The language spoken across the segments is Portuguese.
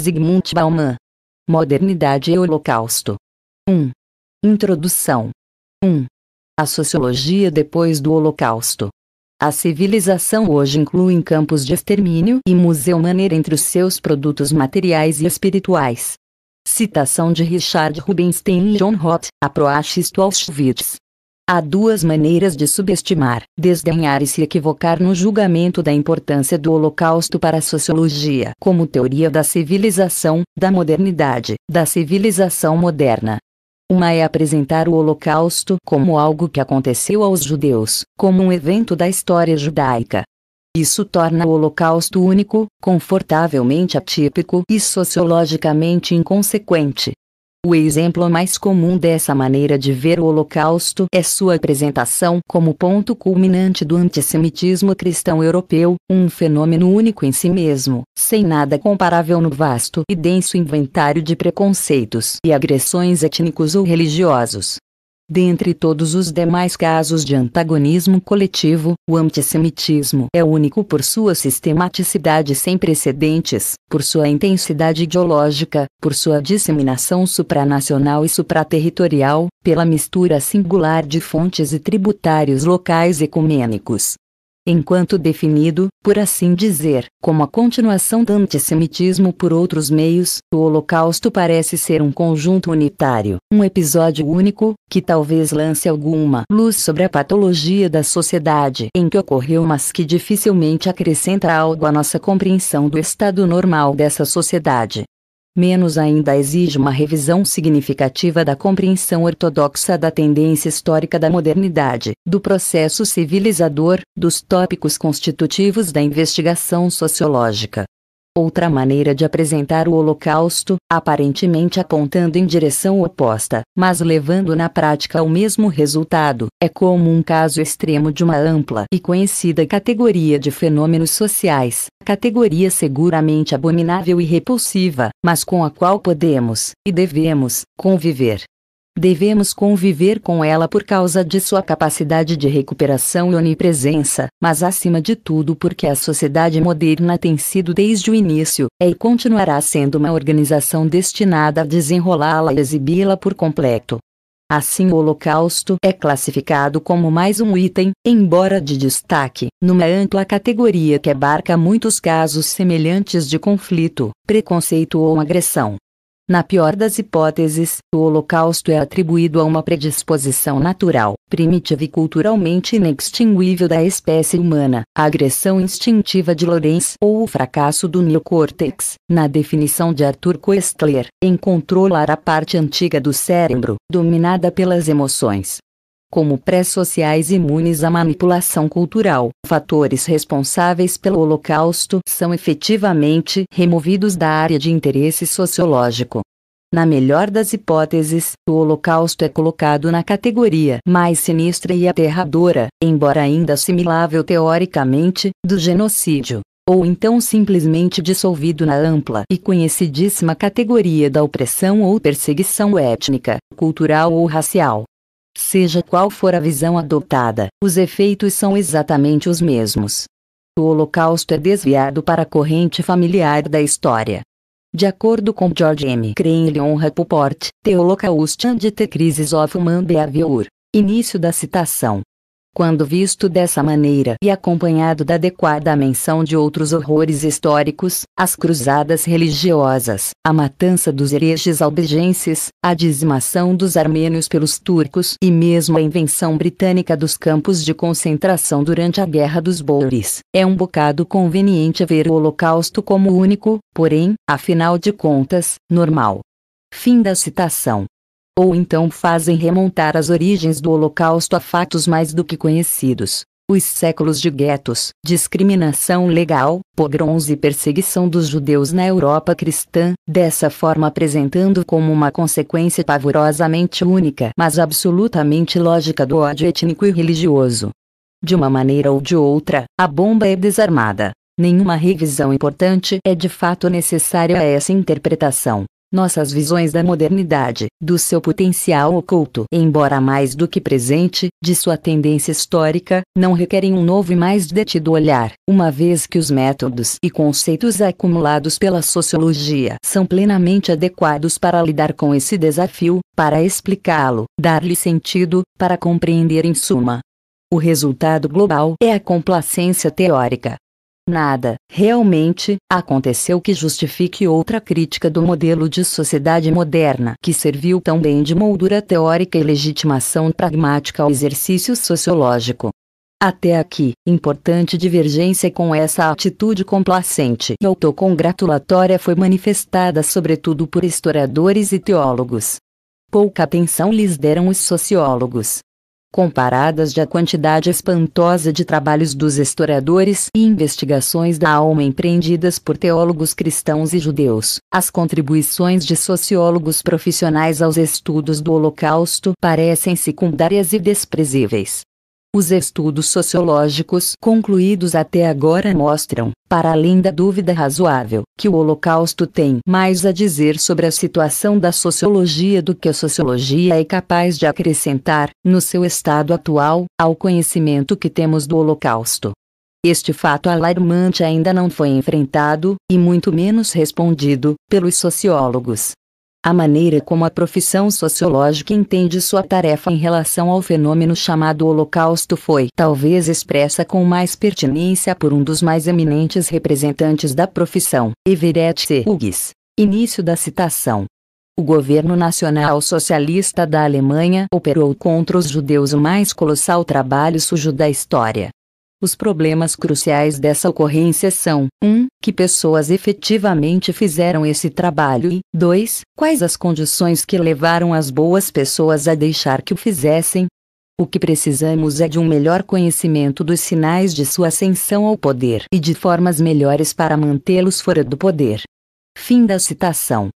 Zygmunt Bauman. Modernidade e Holocausto. 1. Introdução. 1. A sociologia depois do Holocausto. A civilização hoje inclui campos de extermínio e museu maneira entre os seus produtos materiais e espirituais. Citação de Richard Rubinstein e John Roth, A Proaxis Auschwitz. Há duas maneiras de subestimar, desdenhar e se equivocar no julgamento da importância do Holocausto para a sociologia como teoria da civilização, da modernidade, da civilização moderna. Uma é apresentar o Holocausto como algo que aconteceu aos judeus, como um evento da história judaica. Isso torna o Holocausto único, confortavelmente atípico e sociologicamente inconsequente, o exemplo mais comum dessa maneira de ver o Holocausto é sua apresentação como ponto culminante do antissemitismo cristão europeu, um fenômeno único em si mesmo, sem nada comparável no vasto e denso inventário de preconceitos e agressões étnicos ou religiosos Dentre todos os demais casos de antagonismo coletivo, o antissemitismo é único por sua sistematicidade sem precedentes, por sua intensidade ideológica, por sua disseminação supranacional e supraterritorial, pela mistura singular de fontes e tributários locais ecumênicos, enquanto definido, por assim dizer, como a continuação do antissemitismo por outros meios, o Holocausto parece ser um conjunto unitário, um episódio único, que talvez lance alguma luz sobre a patologia da sociedade em que ocorreu, mas que dificilmente acrescenta algo à nossa compreensão do estado normal dessa sociedade menos ainda exige uma revisão significativa da compreensão ortodoxa da tendência histórica da modernidade, do processo civilizador, dos tópicos constitutivos da investigação sociológica, outra maneira de apresentar o Holocausto, aparentemente apontando em direção oposta, mas levando na prática ao mesmo resultado, é como um caso extremo de uma ampla e conhecida categoria de fenômenos sociais, categoria seguramente abominável e repulsiva, mas com a qual podemos e devemos conviver. Devemos conviver com ela por causa de sua capacidade de recuperação e onipresença, mas acima de tudo porque a sociedade moderna tem sido desde o início, é e continuará sendo uma organização destinada a desenrolá-la e exibi-la por completo. Assim, o Holocausto é classificado como mais um item, embora de destaque, numa ampla categoria que abarca muitos casos semelhantes de conflito, preconceito ou agressão. Na pior das hipóteses, o Holocausto é atribuído a uma predisposição natural, primitiva e culturalmente inextinguível da espécie humana, a agressão instintiva de Lorenz ou o fracasso do neocórtex, na definição de Arthur Koestler, em controlar a parte antiga do cérebro, dominada pelas emoções, como pré-sociais imunes à manipulação cultural. Fatores responsáveis pelo Holocausto são efetivamente removidos da área de interesse sociológico. Na melhor das hipóteses, o Holocausto é colocado na categoria mais sinistra e aterradora, embora ainda assimilável teoricamente, do genocídio ou então simplesmente dissolvido na ampla e conhecidíssima categoria da opressão ou perseguição étnica, cultural ou racial. Seja qual for a visão adotada, os efeitos são exatamente os mesmos. O Holocausto é desviado para a corrente familiar da história. De acordo com George M. crane Honra Rappoport, The Holocaust and the Crisis of Human Behavior. Início da citação. Quando visto dessa maneira e acompanhado da adequada menção de outros horrores históricos, as cruzadas religiosas, a matança dos hereges albigenses, a dizimação dos armênios pelos turcos e mesmo a invenção britânica dos campos de concentração durante a Guerra dos Boers, é um bocado conveniente ver o Holocausto como único, porém, afinal de contas, normal. Fim da citação ou então fazem remontar as origens do Holocausto a fatos mais do que conhecidos. Os séculos de guetos, discriminação legal, pogroms e perseguição dos judeus na Europa cristã, dessa forma apresentando como uma consequência pavorosamente única, mas absolutamente lógica do ódio étnico e religioso. De uma maneira ou de outra, a bomba é desarmada. Nenhuma revisão importante é de fato necessária a essa interpretação nossas visões da modernidade, do seu potencial oculto, embora mais do que presente, de sua tendência histórica, não requerem um novo e mais detido olhar, uma vez que os métodos e conceitos acumulados pela sociologia são plenamente adequados para lidar com esse desafio, para explicá-lo, dar-lhe sentido, para compreender em suma. O resultado global é a complacência teórica, Nada, realmente, aconteceu que justifique outra crítica do modelo de sociedade moderna que serviu tão bem de moldura teórica e legitimação pragmática ao exercício sociológico. Até aqui, importante divergência com essa atitude complacente e autocongratulatória foi manifestada sobretudo por historiadores e teólogos. Pouca atenção lhes deram os sociólogos, comparadas à quantidade espantosa de trabalhos dos historiadores e investigações da alma empreendidas por teólogos cristãos e judeus, as contribuições de sociólogos profissionais aos estudos do Holocausto parecem secundárias e desprezíveis. Os estudos sociológicos concluídos até agora mostram, para além da dúvida razoável, que o Holocausto tem mais a dizer sobre a situação da sociologia do que a sociologia é capaz de acrescentar, no seu estado atual, ao conhecimento que temos do Holocausto. Este fato alarmante ainda não foi enfrentado, e muito menos respondido, pelos sociólogos a maneira como a profissão sociológica entende sua tarefa em relação ao fenômeno chamado Holocausto foi talvez expressa com mais pertinência por um dos mais eminentes representantes da profissão, Everett C. Hughes. Início da citação. O governo nacional socialista da Alemanha operou contra os judeus o mais colossal trabalho sujo da história. Os problemas cruciais dessa ocorrência são: 1. Um, que pessoas efetivamente fizeram esse trabalho e 2. Quais as condições que levaram as boas pessoas a deixar que o fizessem? O que precisamos é de um melhor conhecimento dos sinais de sua ascensão ao poder e de formas melhores para mantê-los fora do poder. Fim da citação.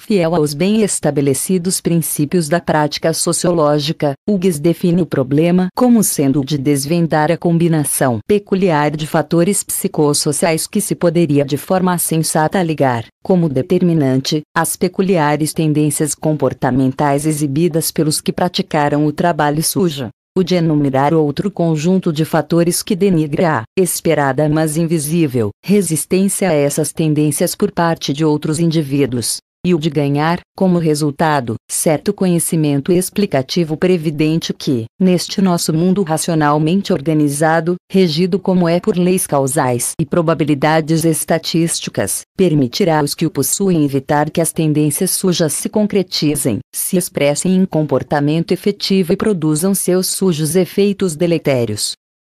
Fiel aos bem estabelecidos princípios da prática sociológica, Hughes define o problema como sendo o de desvendar a combinação peculiar de fatores psicossociais que se poderia de forma sensata ligar, como determinante, às peculiares tendências comportamentais exibidas pelos que praticaram o trabalho sujo o de enumerar outro conjunto de fatores que denigra a esperada mas invisível resistência a essas tendências por parte de outros indivíduos, e o de ganhar, como resultado, certo conhecimento explicativo previdente que, neste nosso mundo racionalmente organizado, regido como é por leis causais e probabilidades estatísticas, permitirá aos que o possuem evitar que as tendências sujas se concretizem, se expressem em comportamento efetivo e produzam seus sujos efeitos deletérios.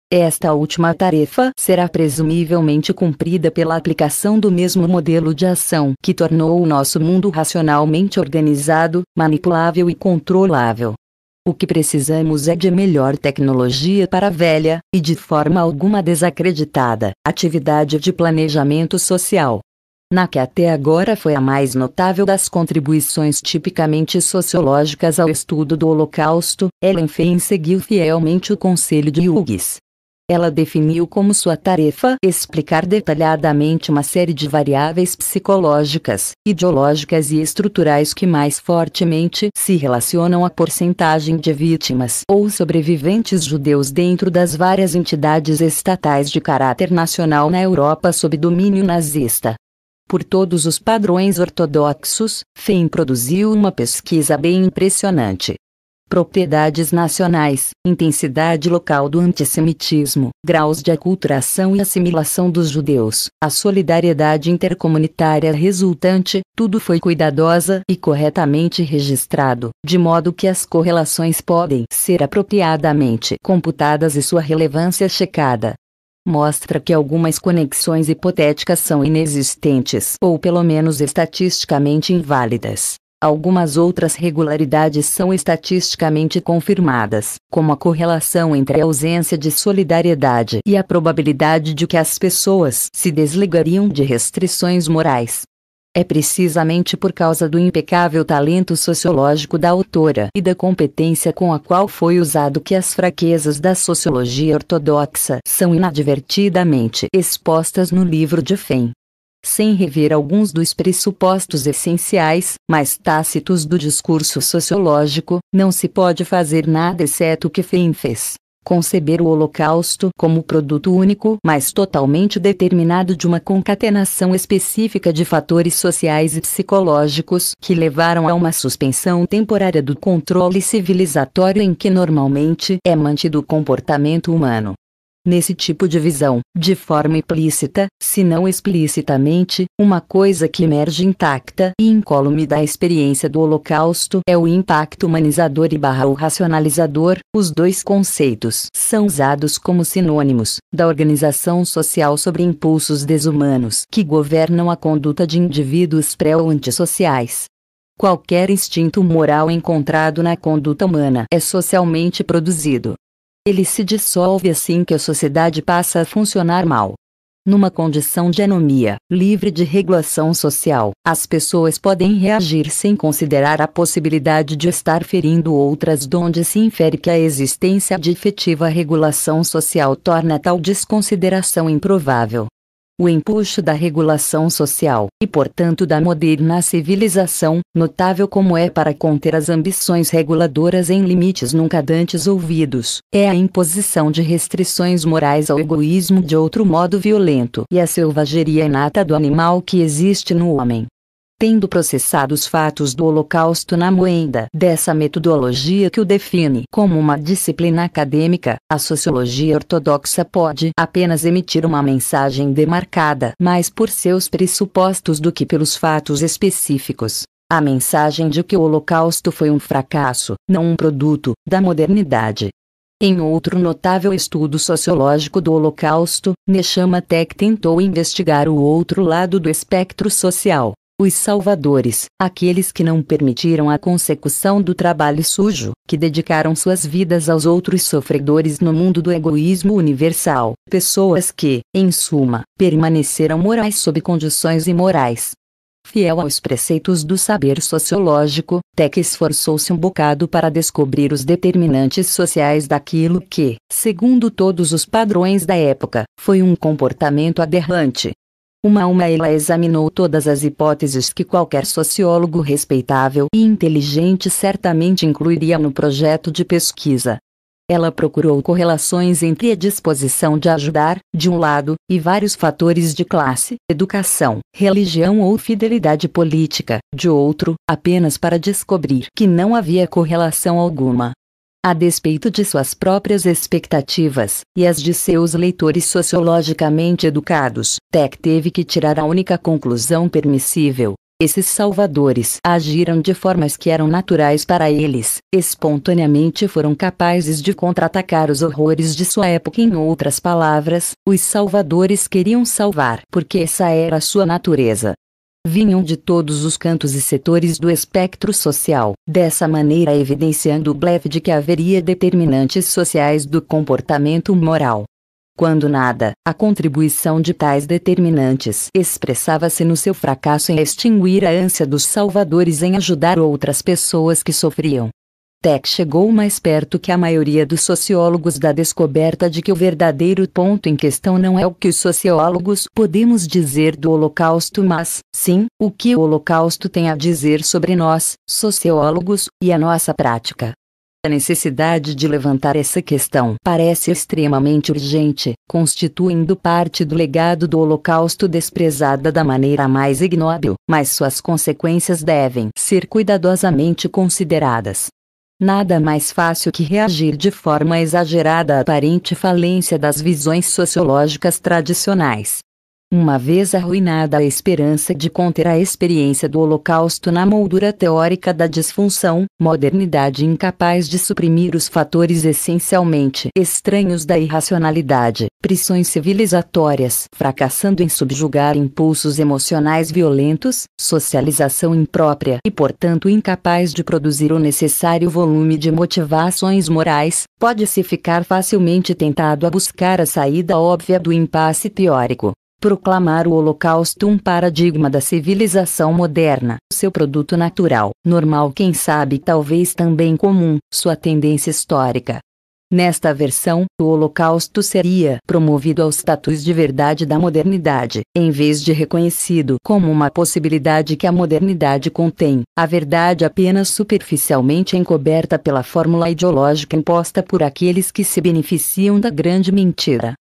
Esta última tarefa será presumivelmente cumprida pela aplicação do mesmo modelo de ação que tornou o nosso mundo racionalmente organizado, manipulável e controlável. O que precisamos é de melhor tecnologia para a velha, e de forma alguma desacreditada, atividade de planejamento social na que até agora foi a mais notável das contribuições tipicamente sociológicas ao estudo do Holocausto, Ellen Fein seguiu fielmente o conselho de Hughes, ela definiu como sua tarefa explicar detalhadamente uma série de variáveis psicológicas, ideológicas e estruturais que mais fortemente se relacionam à porcentagem de vítimas ou sobreviventes judeus dentro das várias entidades estatais de caráter nacional na Europa sob domínio nazista por todos os padrões ortodoxos, Fein produziu uma pesquisa bem impressionante, propriedades nacionais, intensidade local do antissemitismo, graus de aculturação e assimilação dos judeus, a solidariedade intercomunitária resultante, tudo foi cuidadosa e corretamente registrado, de modo que as correlações podem ser apropriadamente computadas e sua relevância checada mostra que algumas conexões hipotéticas são inexistentes ou pelo menos estatisticamente inválidas. Algumas outras regularidades são estatisticamente confirmadas, como a correlação entre a ausência de solidariedade e a probabilidade de que as pessoas se desligariam de restrições morais. É precisamente por causa do impecável talento sociológico da autora e da competência com a qual foi usado que as fraquezas da sociologia ortodoxa são inadvertidamente expostas no livro de Fem sem rever alguns dos pressupostos essenciais, mas tácitos do discurso sociológico, não se pode fazer nada exceto o que Fein fez conceber o Holocausto como produto único, mas totalmente determinado de uma concatenação específica de fatores sociais e psicológicos que levaram a uma suspensão temporária do controle civilizatório em que normalmente é mantido o comportamento humano nesse tipo de visão, de forma implícita, se não explicitamente, uma coisa que emerge intacta e incólume da experiência do Holocausto é o impacto humanizador e barra racionalizador. Os dois conceitos são usados como sinônimos da organização social sobre impulsos desumanos que governam a conduta de indivíduos pré ou antissociais. Qualquer instinto moral encontrado na conduta humana é socialmente produzido, ele se dissolve assim que a sociedade passa a funcionar mal. Numa condição de anomia, livre de regulação social, as pessoas podem reagir sem considerar a possibilidade de estar ferindo outras, donde se infere que a existência de efetiva regulação social torna tal desconsideração improvável o empuxo da regulação social e, portanto, da moderna civilização, notável como é para conter as ambições reguladoras em limites nunca dantes ouvidos, é a imposição de restrições morais ao egoísmo de outro modo violento e à selvageria inata do animal que existe no homem tendo processado os fatos do Holocausto na moenda dessa metodologia que o define como uma disciplina acadêmica, a sociologia ortodoxa pode apenas emitir uma mensagem demarcada mais por seus pressupostos do que pelos fatos específicos. A mensagem de que o Holocausto foi um fracasso, não um produto, da modernidade. Em outro notável estudo sociológico do Holocausto, Neshama Tech tentou investigar o outro lado do espectro social, os salvadores, aqueles que não permitiram a consecução do trabalho sujo, que dedicaram suas vidas aos outros sofredores no mundo do egoísmo universal, pessoas que, em suma, permaneceram morais sob condições imorais. Fiel aos preceitos do saber sociológico, Tec esforçou-se um bocado para descobrir os determinantes sociais daquilo que, segundo todos os padrões da época, foi um comportamento aberrante, uma a uma ela examinou todas as hipóteses que qualquer sociólogo respeitável e inteligente certamente incluiria no projeto de pesquisa. Ela procurou correlações entre a disposição de ajudar, de um lado, e vários fatores de classe, educação, religião ou fidelidade política, de outro, apenas para descobrir que não havia correlação alguma a despeito de suas próprias expectativas e as de seus leitores sociologicamente educados. Tech teve que tirar a única conclusão permissível. Esses salvadores agiram de formas que eram naturais para eles, espontaneamente foram capazes de contra-atacar os horrores de sua época. Em outras palavras, os salvadores queriam salvar porque essa era sua natureza, vinham de todos os cantos e setores do espectro social, dessa maneira evidenciando o blefe de que haveria determinantes sociais do comportamento moral. Quando nada, a contribuição de tais determinantes expressava-se no seu fracasso em extinguir a ânsia dos salvadores em ajudar outras pessoas que sofriam. Tech chegou mais perto que a maioria dos sociólogos da descoberta de que o verdadeiro ponto em questão não é o que os sociólogos podemos dizer do Holocausto, mas, sim, o que o Holocausto tem a dizer sobre nós, sociólogos, e a nossa prática. A necessidade de levantar essa questão parece extremamente urgente, constituindo parte do legado do Holocausto desprezada da maneira mais ignóbil, mas suas consequências devem ser cuidadosamente consideradas. Nada mais fácil que reagir de forma exagerada à aparente falência das visões sociológicas tradicionais. Uma vez arruinada a esperança de conter a experiência do Holocausto na moldura teórica da disfunção, modernidade incapaz de suprimir os fatores essencialmente estranhos da irracionalidade, prisões civilizatórias fracassando em subjugar impulsos emocionais violentos, socialização imprópria e, portanto, incapaz de produzir o necessário volume de motivações morais, pode-se ficar facilmente tentado a buscar a saída óbvia do impasse teórico proclamar o Holocausto um paradigma da civilização moderna, seu produto natural, normal, quem sabe, talvez também comum, sua tendência histórica. Nesta versão, o Holocausto seria promovido ao status de verdade da modernidade, em vez de reconhecido como uma possibilidade que a modernidade contém, a verdade apenas superficialmente encoberta pela fórmula ideológica imposta por aqueles que se beneficiam da grande mentira.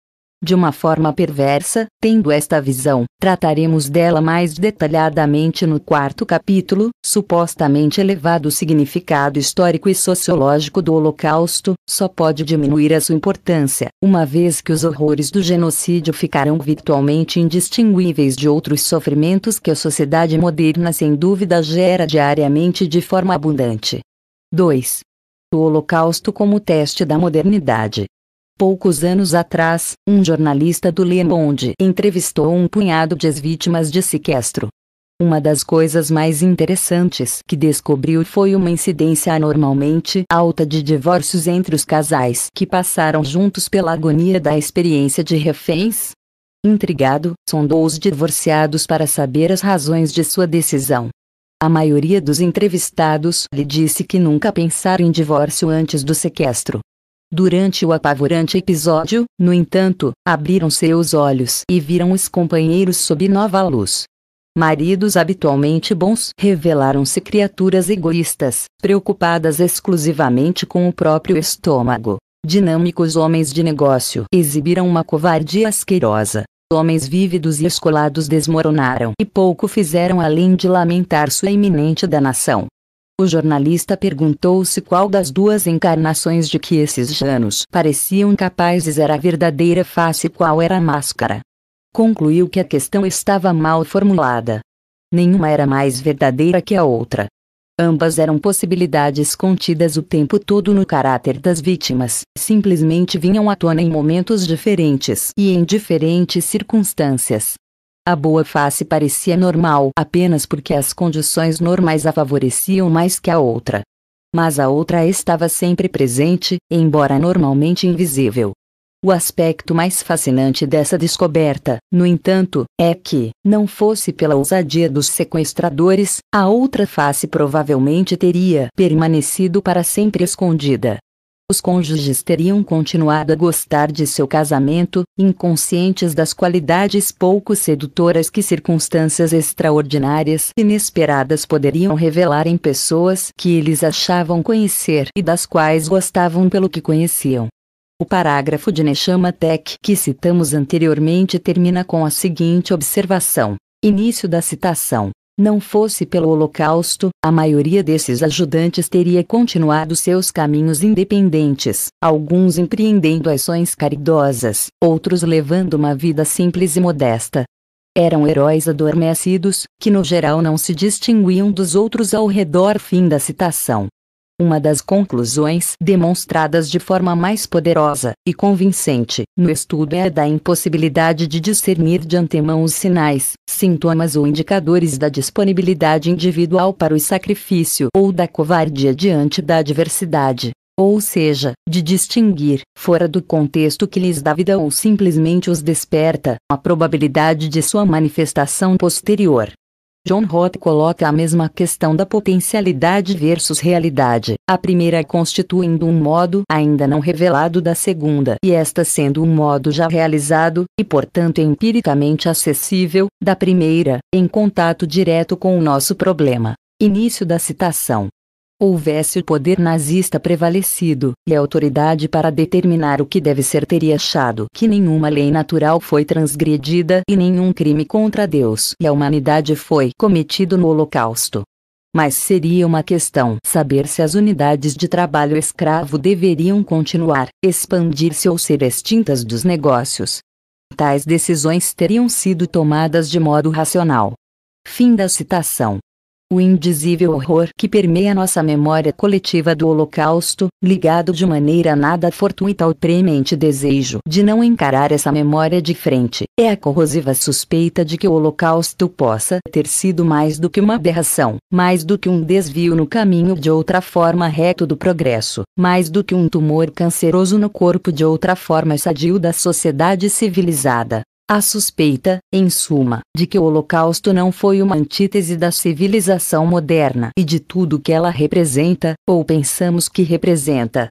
De uma forma perversa, tendo esta visão, trataremos dela mais detalhadamente no quarto capítulo, supostamente elevado significado histórico e sociológico do Holocausto, só pode diminuir a sua importância, uma vez que os horrores do genocídio ficarão virtualmente indistinguíveis de outros sofrimentos que a sociedade moderna sem dúvida gera diariamente de forma abundante. 2. O Holocausto como teste da modernidade. Poucos anos atrás, um jornalista do Le Monde entrevistou um punhado de vítimas de sequestro. Uma das coisas mais interessantes que descobriu foi uma incidência anormalmente alta de divórcios entre os casais que passaram juntos pela agonia da experiência de reféns. Intrigado, sondou os divorciados para saber as razões de sua decisão. A maioria dos entrevistados lhe disse que nunca pensaram em divórcio antes do sequestro, Durante o apavorante episódio, no entanto, abriram seus olhos e viram os companheiros sob nova luz. Maridos habitualmente bons revelaram-se criaturas egoístas, preocupadas exclusivamente com o próprio estômago. Dinâmicos homens de negócio exibiram uma covardia asquerosa. Homens vívidos e escolados desmoronaram e pouco fizeram além de lamentar sua iminente danação. O jornalista perguntou-se qual das duas encarnações de que esses janos pareciam capazes era a verdadeira face e qual era a máscara. Concluiu que a questão estava mal formulada. Nenhuma era mais verdadeira que a outra. Ambas eram possibilidades contidas o tempo todo no caráter das vítimas, simplesmente vinham à tona em momentos diferentes e em diferentes circunstâncias. A boa face parecia normal apenas porque as condições normais a favoreciam mais que a outra. Mas a outra estava sempre presente, embora normalmente invisível. O aspecto mais fascinante dessa descoberta, no entanto, é que, não fosse pela ousadia dos sequestradores, a outra face provavelmente teria permanecido para sempre escondida os cônjuges teriam continuado a gostar de seu casamento, inconscientes das qualidades pouco sedutoras que circunstâncias extraordinárias inesperadas poderiam revelar em pessoas que eles achavam conhecer e das quais gostavam pelo que conheciam. O parágrafo de Neshama Tech que citamos anteriormente termina com a seguinte observação. Início da citação. Não fosse pelo Holocausto, a maioria desses ajudantes teria continuado seus caminhos independentes, alguns empreendendo ações caridosas, outros levando uma vida simples e modesta. Eram heróis adormecidos, que no geral não se distinguiam dos outros ao redor. Fim da citação uma das conclusões demonstradas de forma mais poderosa e convincente no estudo é a da impossibilidade de discernir de antemão os sinais, sintomas ou indicadores da disponibilidade individual para o sacrifício ou da covardia diante da adversidade. Ou seja, de distinguir, fora do contexto que lhes dá vida ou simplesmente os desperta, a probabilidade de sua manifestação posterior. John Roth coloca a mesma questão da potencialidade versus realidade, a primeira constituindo um modo ainda não revelado da segunda, e esta sendo um modo já realizado, e portanto empiricamente acessível, da primeira, em contato direto com o nosso problema. Início da citação houvesse o poder nazista prevalecido, e a autoridade para determinar o que deve ser teria achado que nenhuma lei natural foi transgredida e nenhum crime contra Deus e a humanidade foi cometido no Holocausto. Mas seria uma questão saber se as unidades de trabalho escravo deveriam continuar, expandir-se ou ser extintas dos negócios. Tais decisões teriam sido tomadas de modo racional. Fim da citação o indizível horror que permeia nossa memória coletiva do Holocausto, ligado de maneira nada fortuita ao premente desejo de não encarar essa memória de frente, é a corrosiva suspeita de que o Holocausto possa ter sido mais do que uma aberração, mais do que um desvio no caminho de outra forma reto do progresso, mais do que um tumor canceroso no corpo de outra forma sadio da sociedade civilizada, a suspeita, em suma, de que o Holocausto não foi uma antítese da civilização moderna e de tudo que ela representa, ou pensamos que representa.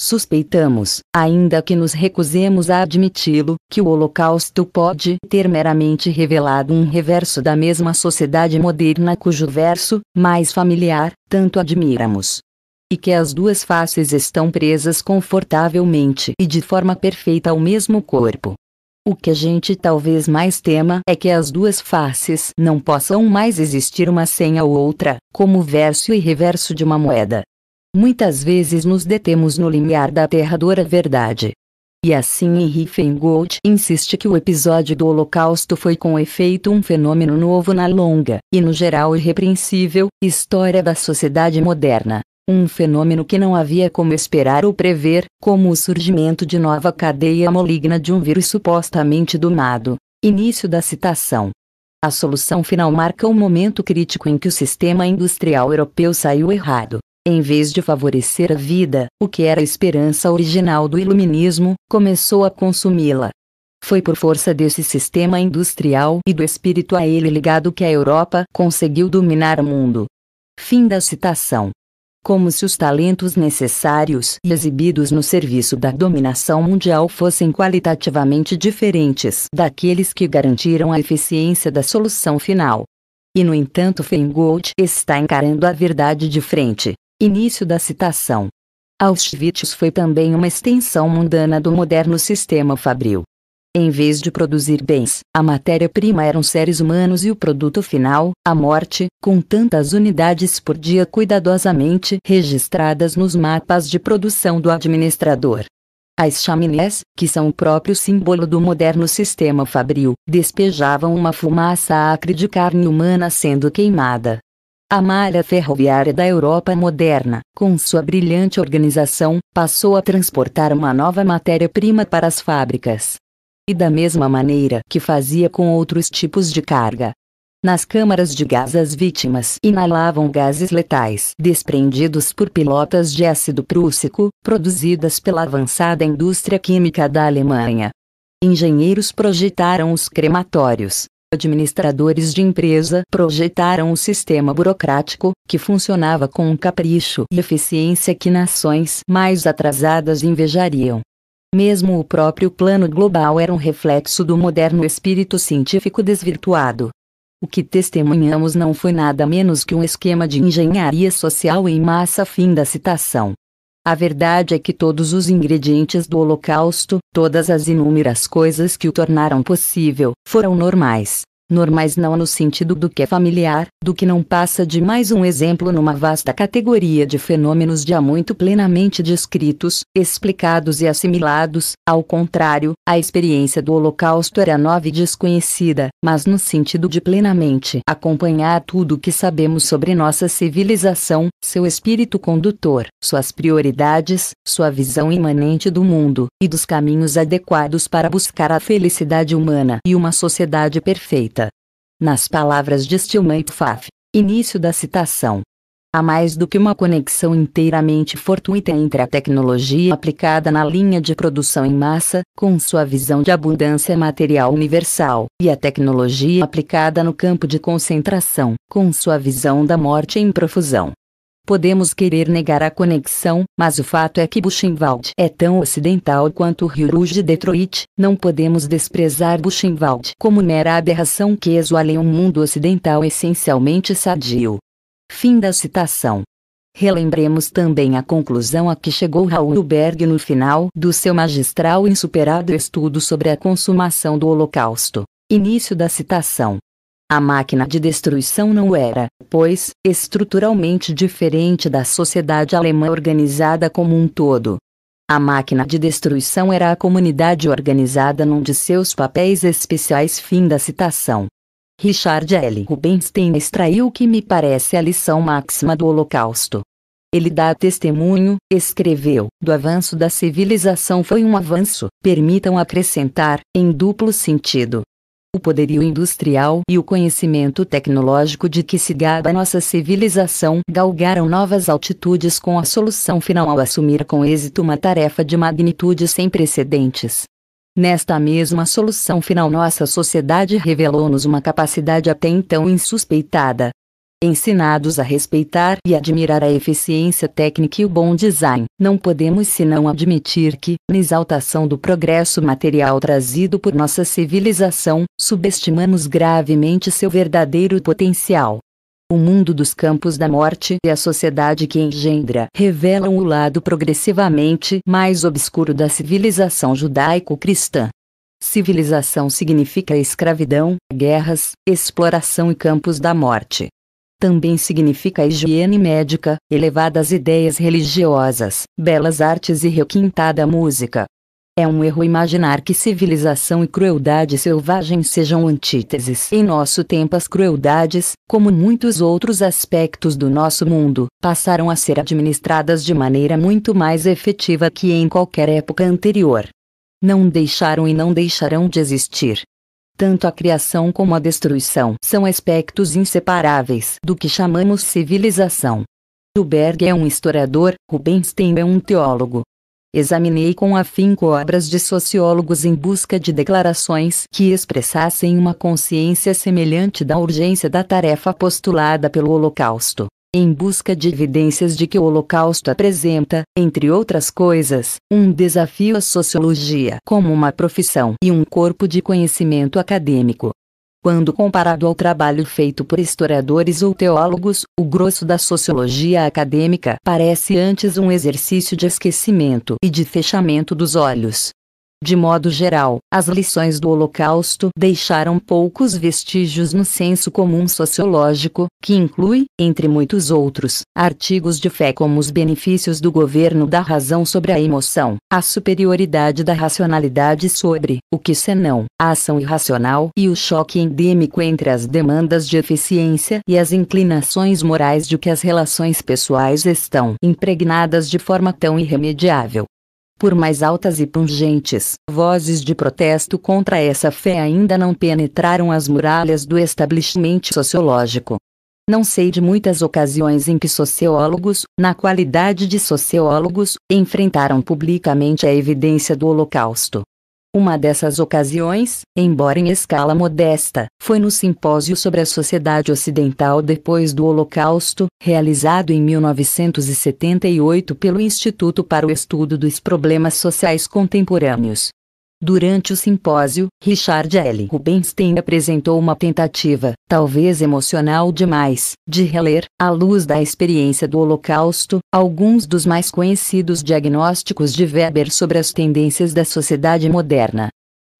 Suspeitamos, ainda que nos recusemos a admiti-lo, que o Holocausto pode ter meramente revelado um reverso da mesma sociedade moderna cujo verso, mais familiar, tanto admiramos e que as duas faces estão presas confortavelmente e de forma perfeita ao mesmo corpo. O que a gente talvez mais tema é que as duas faces não possam mais existir uma sem a outra, como verso e reverso de uma moeda. Muitas vezes nos detemos no limiar da aterradora verdade. E assim Henry Feingold insiste que o episódio do Holocausto foi com efeito um fenômeno novo na longa, e no geral irrepreensível, história da sociedade moderna. Um fenômeno que não havia como esperar ou prever, como o surgimento de nova cadeia maligna de um vírus supostamente domado. Início da citação. A solução final marca um momento crítico em que o sistema industrial europeu saiu errado. Em vez de favorecer a vida, o que era a esperança original do iluminismo, começou a consumi-la. Foi por força desse sistema industrial e do espírito a ele ligado que a Europa conseguiu dominar o mundo. Fim da citação como se os talentos necessários e exibidos no serviço da dominação mundial fossem qualitativamente diferentes daqueles que garantiram a eficiência da solução final. E no entanto Feingold está encarando a verdade de frente. Início da citação. Auschwitz foi também uma extensão mundana do moderno sistema fabril. Em vez de produzir bens, a matéria-prima eram seres humanos e o produto final, a morte, com tantas unidades por dia cuidadosamente registradas nos mapas de produção do administrador. As chaminés, que são o próprio símbolo do moderno sistema fabril, despejavam uma fumaça acre de carne humana sendo queimada. A malha ferroviária da Europa moderna, com sua brilhante organização, passou a transportar uma nova matéria-prima para as fábricas e da mesma maneira que fazia com outros tipos de carga. Nas câmaras de gás as vítimas inalavam gases letais desprendidos por pilotas de ácido prússico, produzidas pela avançada indústria química da Alemanha. Engenheiros projetaram os crematórios. Administradores de empresa projetaram o sistema burocrático, que funcionava com um capricho e eficiência que nações mais atrasadas invejariam. Mesmo o próprio plano global era um reflexo do moderno espírito científico desvirtuado. O que testemunhamos não foi nada menos que um esquema de engenharia social em massa. Fim da citação. A verdade é que todos os ingredientes do Holocausto, todas as inúmeras coisas que o tornaram possível, foram normais normais não no sentido do que é familiar, do que não passa de mais um exemplo numa vasta categoria de fenômenos já muito plenamente descritos, explicados e assimilados, ao contrário, a experiência do Holocausto era nova e desconhecida, mas no sentido de plenamente acompanhar tudo o que sabemos sobre nossa civilização, seu espírito condutor, suas prioridades, sua visão imanente do mundo, e dos caminhos adequados para buscar a felicidade humana e uma sociedade perfeita nas palavras de Stillman Pfaff. Início da citação. Há mais do que uma conexão inteiramente fortuita entre a tecnologia aplicada na linha de produção em massa, com sua visão de abundância material universal, e a tecnologia aplicada no campo de concentração, com sua visão da morte em profusão. Podemos querer negar a conexão, mas o fato é que Buchenwald é tão ocidental quanto o Rio de Detroit. Não podemos desprezar Buchenwald como mera aberração que exoalha um mundo ocidental essencialmente sadio. Fim da citação. Relembremos também a conclusão a que chegou Raul Berg no final do seu magistral e insuperado estudo sobre a consumação do Holocausto. Início da citação. A máquina de destruição não era, pois, estruturalmente diferente da sociedade alemã organizada como um todo. A máquina de destruição era a comunidade organizada num de seus papéis especiais. Fim da citação. Richard L. Rubenstein extraiu o que me parece a lição máxima do Holocausto. Ele dá testemunho, escreveu, do avanço da civilização foi um avanço, permitam acrescentar, em duplo sentido, o poderio industrial e o conhecimento tecnológico de que se gaba nossa civilização galgaram novas altitudes com a solução final ao assumir com êxito uma tarefa de magnitude sem precedentes. Nesta mesma solução final, nossa sociedade revelou-nos uma capacidade até então insuspeitada, ensinados a respeitar e admirar a eficiência técnica e o bom design. Não podemos senão admitir que, na exaltação do progresso material trazido por nossa civilização, subestimamos gravemente seu verdadeiro potencial. O mundo dos campos da morte e a sociedade que engendra revelam o lado progressivamente mais obscuro da civilização judaico-cristã. Civilização significa escravidão, guerras, exploração e campos da morte também significa higiene médica, elevadas ideias religiosas, belas artes e requintada música. É um erro imaginar que civilização e crueldade selvagem sejam antíteses. Em nosso tempo, as crueldades, como muitos outros aspectos do nosso mundo, passaram a ser administradas de maneira muito mais efetiva que em qualquer época anterior. Não deixaram e não deixarão de existir, tanto a criação como a destruição são aspectos inseparáveis do que chamamos civilização. Duberg é um historiador, Rubenstein é um teólogo. Examinei com afinco obras de sociólogos em busca de declarações que expressassem uma consciência semelhante da urgência da tarefa postulada pelo Holocausto em busca de evidências de que o Holocausto apresenta, entre outras coisas, um desafio à sociologia como uma profissão e um corpo de conhecimento acadêmico. Quando comparado ao trabalho feito por historiadores ou teólogos, o grosso da sociologia acadêmica parece antes um exercício de esquecimento e de fechamento dos olhos, de modo geral, as lições do Holocausto deixaram poucos vestígios no senso comum sociológico, que inclui, entre muitos outros, artigos de fé como os benefícios do governo da razão sobre a emoção, a superioridade da racionalidade sobre o que senão a ação irracional e o choque endêmico entre as demandas de eficiência e as inclinações morais de que as relações pessoais estão impregnadas de forma tão irremediável por mais altas e pungentes. Vozes de protesto contra essa fé ainda não penetraram as muralhas do establishment sociológico. Não sei de muitas ocasiões em que sociólogos, na qualidade de sociólogos, enfrentaram publicamente a evidência do Holocausto. Uma dessas ocasiões, embora em escala modesta, foi no simpósio sobre a sociedade ocidental depois do Holocausto, realizado em 1978 pelo Instituto para o Estudo dos Problemas Sociais Contemporâneos, Durante o simpósio, Richard L. Rubenstein apresentou uma tentativa, talvez emocional demais, de reler, à luz da experiência do Holocausto, alguns dos mais conhecidos diagnósticos de Weber sobre as tendências da sociedade moderna.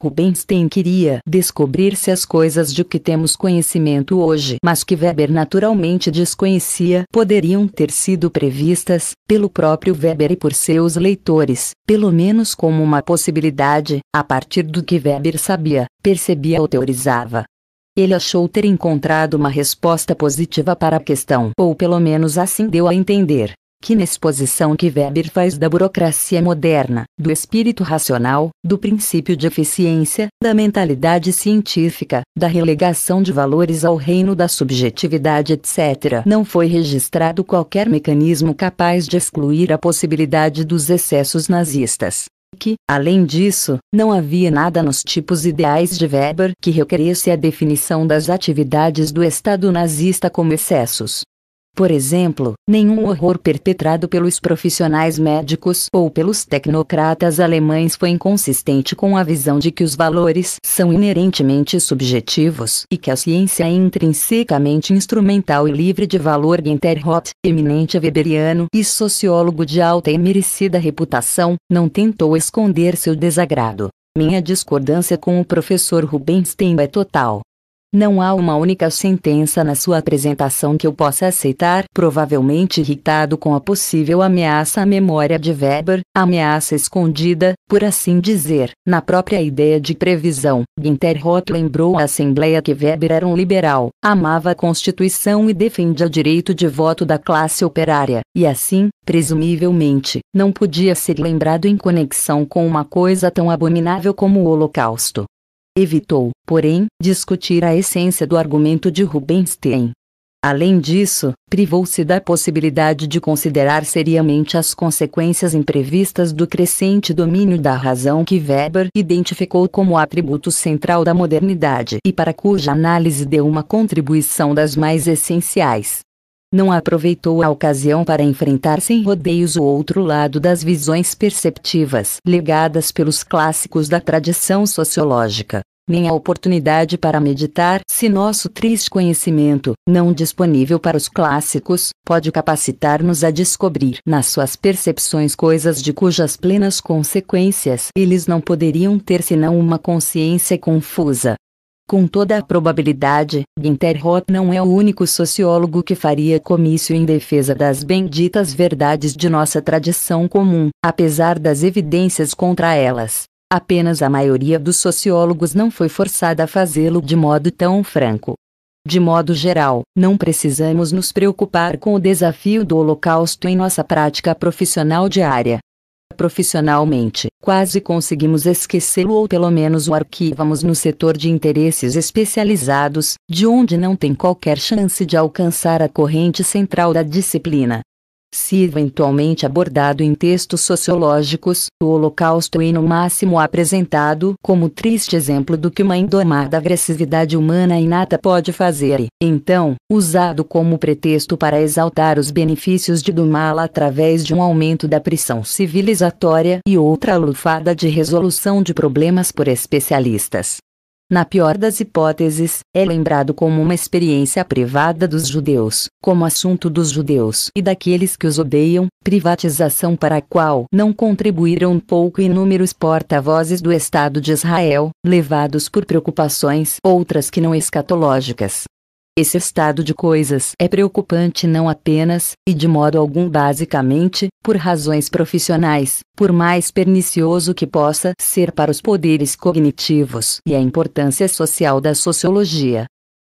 Rubinstein queria descobrir se as coisas de que temos conhecimento hoje, mas que Weber naturalmente desconhecia, poderiam ter sido previstas, pelo próprio Weber e por seus leitores, pelo menos como uma possibilidade, a partir do que Weber sabia, percebia ou teorizava. Ele achou ter encontrado uma resposta positiva para a questão, ou pelo menos assim deu a entender que na exposição que Weber faz da burocracia moderna, do espírito racional, do princípio de eficiência, da mentalidade científica, da relegação de valores ao reino da subjetividade, etc., não foi registrado qualquer mecanismo capaz de excluir a possibilidade dos excessos nazistas que, além disso, não havia nada nos tipos ideais de Weber que requeresse a definição das atividades do Estado nazista como excessos. Por exemplo, nenhum horror perpetrado pelos profissionais médicos ou pelos tecnocratas alemães foi inconsistente com a visão de que os valores são inerentemente subjetivos e que a ciência é intrinsecamente instrumental e livre de valor. Günther Roth, eminente weberiano e sociólogo de alta e merecida reputação, não tentou esconder seu desagrado. Minha discordância com o professor Rubinstein é total. Não há uma única sentença na sua apresentação que eu possa aceitar, provavelmente irritado com a possível ameaça à memória de Weber, ameaça escondida, por assim dizer, na própria ideia de previsão. Ginter Roth lembrou à Assembleia que Weber era um liberal, amava a Constituição e defendia o direito de voto da classe operária, e assim, presumivelmente, não podia ser lembrado em conexão com uma coisa tão abominável como o Holocausto. Evitou, porém, discutir a essência do argumento de Rubinstein. Além disso, privou-se da possibilidade de considerar seriamente as consequências imprevistas do crescente domínio da razão que Weber identificou como atributo central da modernidade e para cuja análise deu uma contribuição das mais essenciais não aproveitou a ocasião para enfrentar sem rodeios o outro lado das visões perceptivas legadas pelos clássicos da tradição sociológica, nem a oportunidade para meditar se nosso triste conhecimento, não disponível para os clássicos, pode capacitar-nos a descobrir nas suas percepções coisas de cujas plenas consequências eles não poderiam ter senão uma consciência confusa, com toda a probabilidade, Guinter Roth não é o único sociólogo que faria comício em defesa das benditas verdades de nossa tradição comum, apesar das evidências contra elas. Apenas a maioria dos sociólogos não foi forçada a fazê-lo de modo tão franco. De modo geral, não precisamos nos preocupar com o desafio do Holocausto em nossa prática profissional diária, Profissionalmente, quase conseguimos esquecê-lo ou pelo menos o arquivamos no setor de interesses especializados, de onde não tem qualquer chance de alcançar a corrente central da disciplina se eventualmente abordado em textos sociológicos, o Holocausto é no máximo apresentado como triste exemplo do que uma indomada agressividade humana inata pode fazer e, então, usado como pretexto para exaltar os benefícios de domá-la através de um aumento da pressão civilizatória e outra lufada de resolução de problemas por especialistas na pior das hipóteses, é lembrado como uma experiência privada dos judeus, como assunto dos judeus e daqueles que os odeiam, privatização para a qual não contribuíram pouco inúmeros porta-vozes do Estado de Israel, levados por preocupações outras que não escatológicas, esse estado de coisas é preocupante não apenas, e de modo algum basicamente, por razões profissionais, por mais pernicioso que possa ser para os poderes cognitivos e a importância social da sociologia.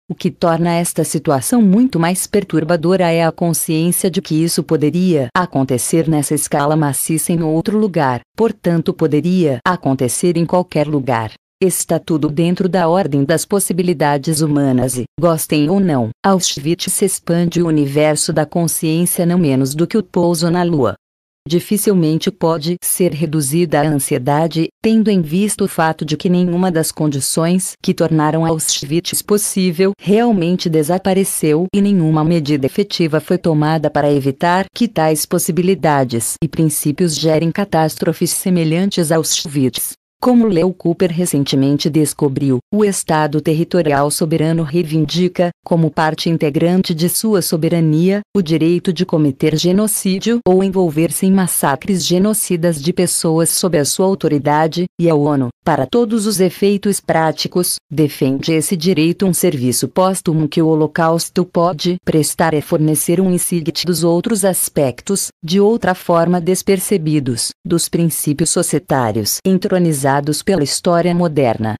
O que torna esta situação muito mais perturbadora é a consciência de que isso poderia acontecer nessa escala maciça em outro lugar, portanto, poderia acontecer em qualquer lugar Está tudo dentro da ordem das possibilidades humanas e, gostem ou não, Auschwitz se expande o universo da consciência não menos do que o pouso na Lua dificilmente pode ser reduzida a ansiedade, tendo em vista o fato de que nenhuma das condições que tornaram Auschwitz possível realmente desapareceu e nenhuma medida efetiva foi tomada para evitar que tais possibilidades e princípios gerem catástrofes semelhantes a Auschwitz. Como Leo Cooper recentemente descobriu, o Estado territorial soberano reivindica, como parte integrante de sua soberania, o direito de cometer genocídio ou envolver-se em massacres genocidas de pessoas sob a sua autoridade, e a ONU, para todos os efeitos práticos, defende esse direito. Um serviço póstumo que o Holocausto pode prestar é fornecer um insight dos outros aspectos, de outra forma despercebidos, dos princípios societários entronizados recordados pela história moderna.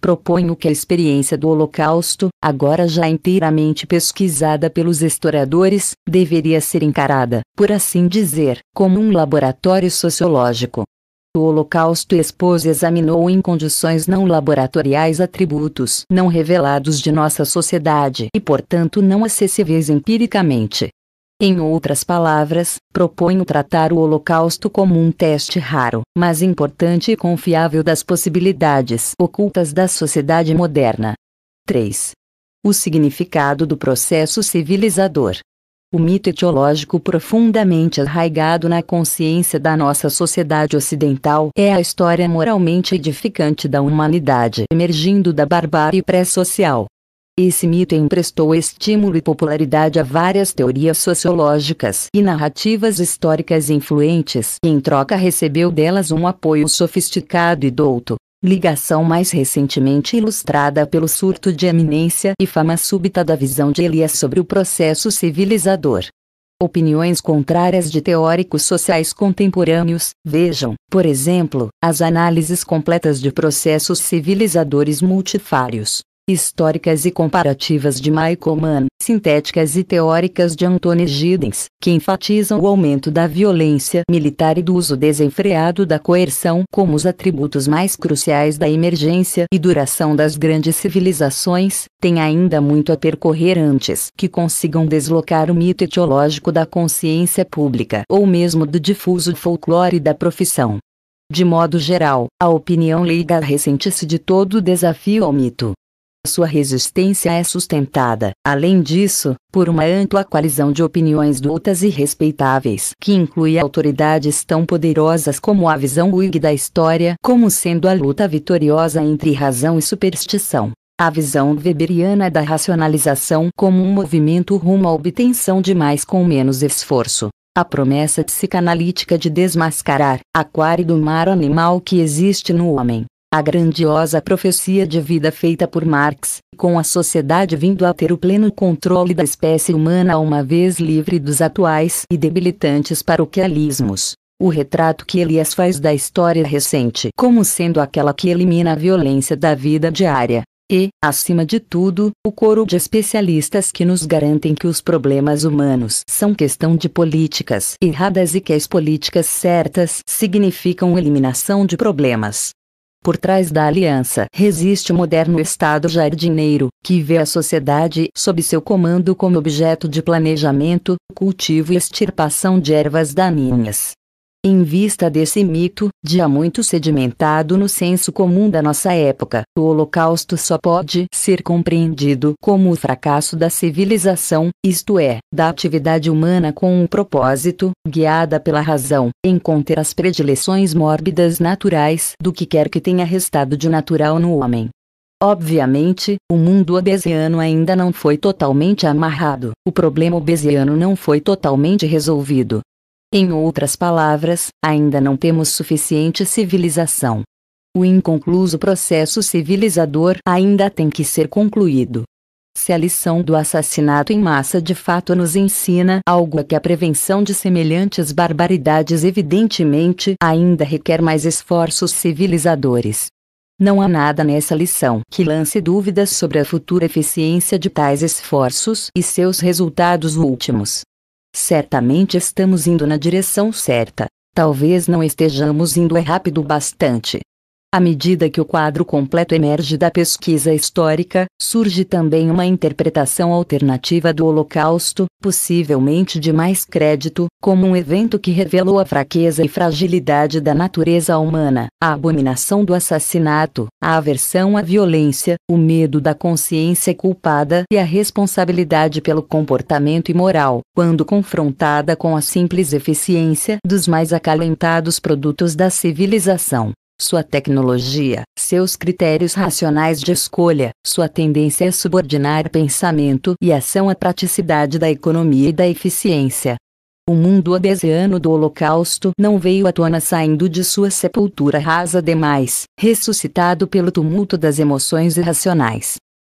Proponho que a experiência do Holocausto, agora já inteiramente pesquisada pelos historiadores, deveria ser encarada, por assim dizer, como um laboratório sociológico. O Holocausto expôs e examinou em condições não laboratoriais atributos não revelados de nossa sociedade e, portanto, não acessíveis empiricamente. Em outras palavras, proponho tratar o Holocausto como um teste raro, mas importante e confiável das possibilidades ocultas da sociedade moderna. 3. O significado do processo civilizador. O mito etiológico profundamente arraigado na consciência da nossa sociedade ocidental é a história moralmente edificante da humanidade emergindo da barbárie pré-social. Esse mito emprestou estímulo e popularidade a várias teorias sociológicas e narrativas históricas influentes e em troca recebeu delas um apoio sofisticado e douto. Ligação mais recentemente ilustrada pelo surto de eminência e fama súbita da visão de Elias sobre o processo civilizador. Opiniões contrárias de teóricos sociais contemporâneos, vejam, por exemplo, as análises completas de processos civilizadores multifários, históricas e comparativas de Michael Mann, sintéticas e teóricas de Anthony Giddens, que enfatizam o aumento da violência militar e do uso desenfreado da coerção como os atributos mais cruciais da emergência e duração das grandes civilizações, têm ainda muito a percorrer antes que consigam deslocar o mito etiológico da consciência pública ou mesmo do difuso folclore da profissão. De modo geral, a opinião leiga ressente-se de todo o desafio ao mito, sua resistência é sustentada, além disso, por uma ampla coalizão de opiniões doutas e respeitáveis, que inclui autoridades tão poderosas como a visão Whig da história como sendo a luta vitoriosa entre razão e superstição. A visão weberiana da racionalização como um movimento rumo à obtenção de mais com menos esforço. A promessa psicanalítica de desmascarar a quare do mar animal que existe no homem. A grandiosa profecia de vida feita por Marx, com a sociedade vindo a ter o pleno controle da espécie humana uma vez livre dos atuais e debilitantes paroquialismos. O retrato que Elias faz da história recente como sendo aquela que elimina a violência da vida diária. E, acima de tudo, o coro de especialistas que nos garantem que os problemas humanos são questão de políticas erradas e que as políticas certas significam eliminação de problemas por trás da aliança resiste o moderno Estado jardineiro, que vê a sociedade sob seu comando como objeto de planejamento, cultivo e extirpação de ervas daninhas. Em vista desse mito, já muito sedimentado no senso comum da nossa época, o Holocausto só pode ser compreendido como o fracasso da civilização, isto é, da atividade humana com um propósito, guiada pela razão, em conter as predileções mórbidas naturais do que quer que tenha restado de natural no homem. Obviamente, o mundo obesiano ainda não foi totalmente amarrado, o problema obesiano não foi totalmente resolvido, em outras palavras, ainda não temos suficiente civilização. O inconcluso processo civilizador ainda tem que ser concluído. Se a lição do assassinato em massa de fato nos ensina algo é que a prevenção de semelhantes barbaridades evidentemente ainda requer mais esforços civilizadores. Não há nada nessa lição que lance dúvidas sobre a futura eficiência de tais esforços e seus resultados últimos. Certamente estamos indo na direção certa. Talvez não estejamos indo é rápido bastante, à medida que o quadro completo emerge da pesquisa histórica, surge também uma interpretação alternativa do Holocausto, possivelmente de mais crédito, como um evento que revelou a fraqueza e fragilidade da natureza humana, a abominação do assassinato, a aversão à violência, o medo da consciência culpada e a responsabilidade pelo comportamento imoral, quando confrontada com a simples eficiência dos mais acalentados produtos da civilização sua tecnologia, seus critérios racionais de escolha, sua tendência a subordinar pensamento e ação à praticidade da economia e da eficiência. O mundo adesiano do Holocausto não veio à tona saindo de sua sepultura rasa demais, ressuscitado pelo tumulto das emoções irracionais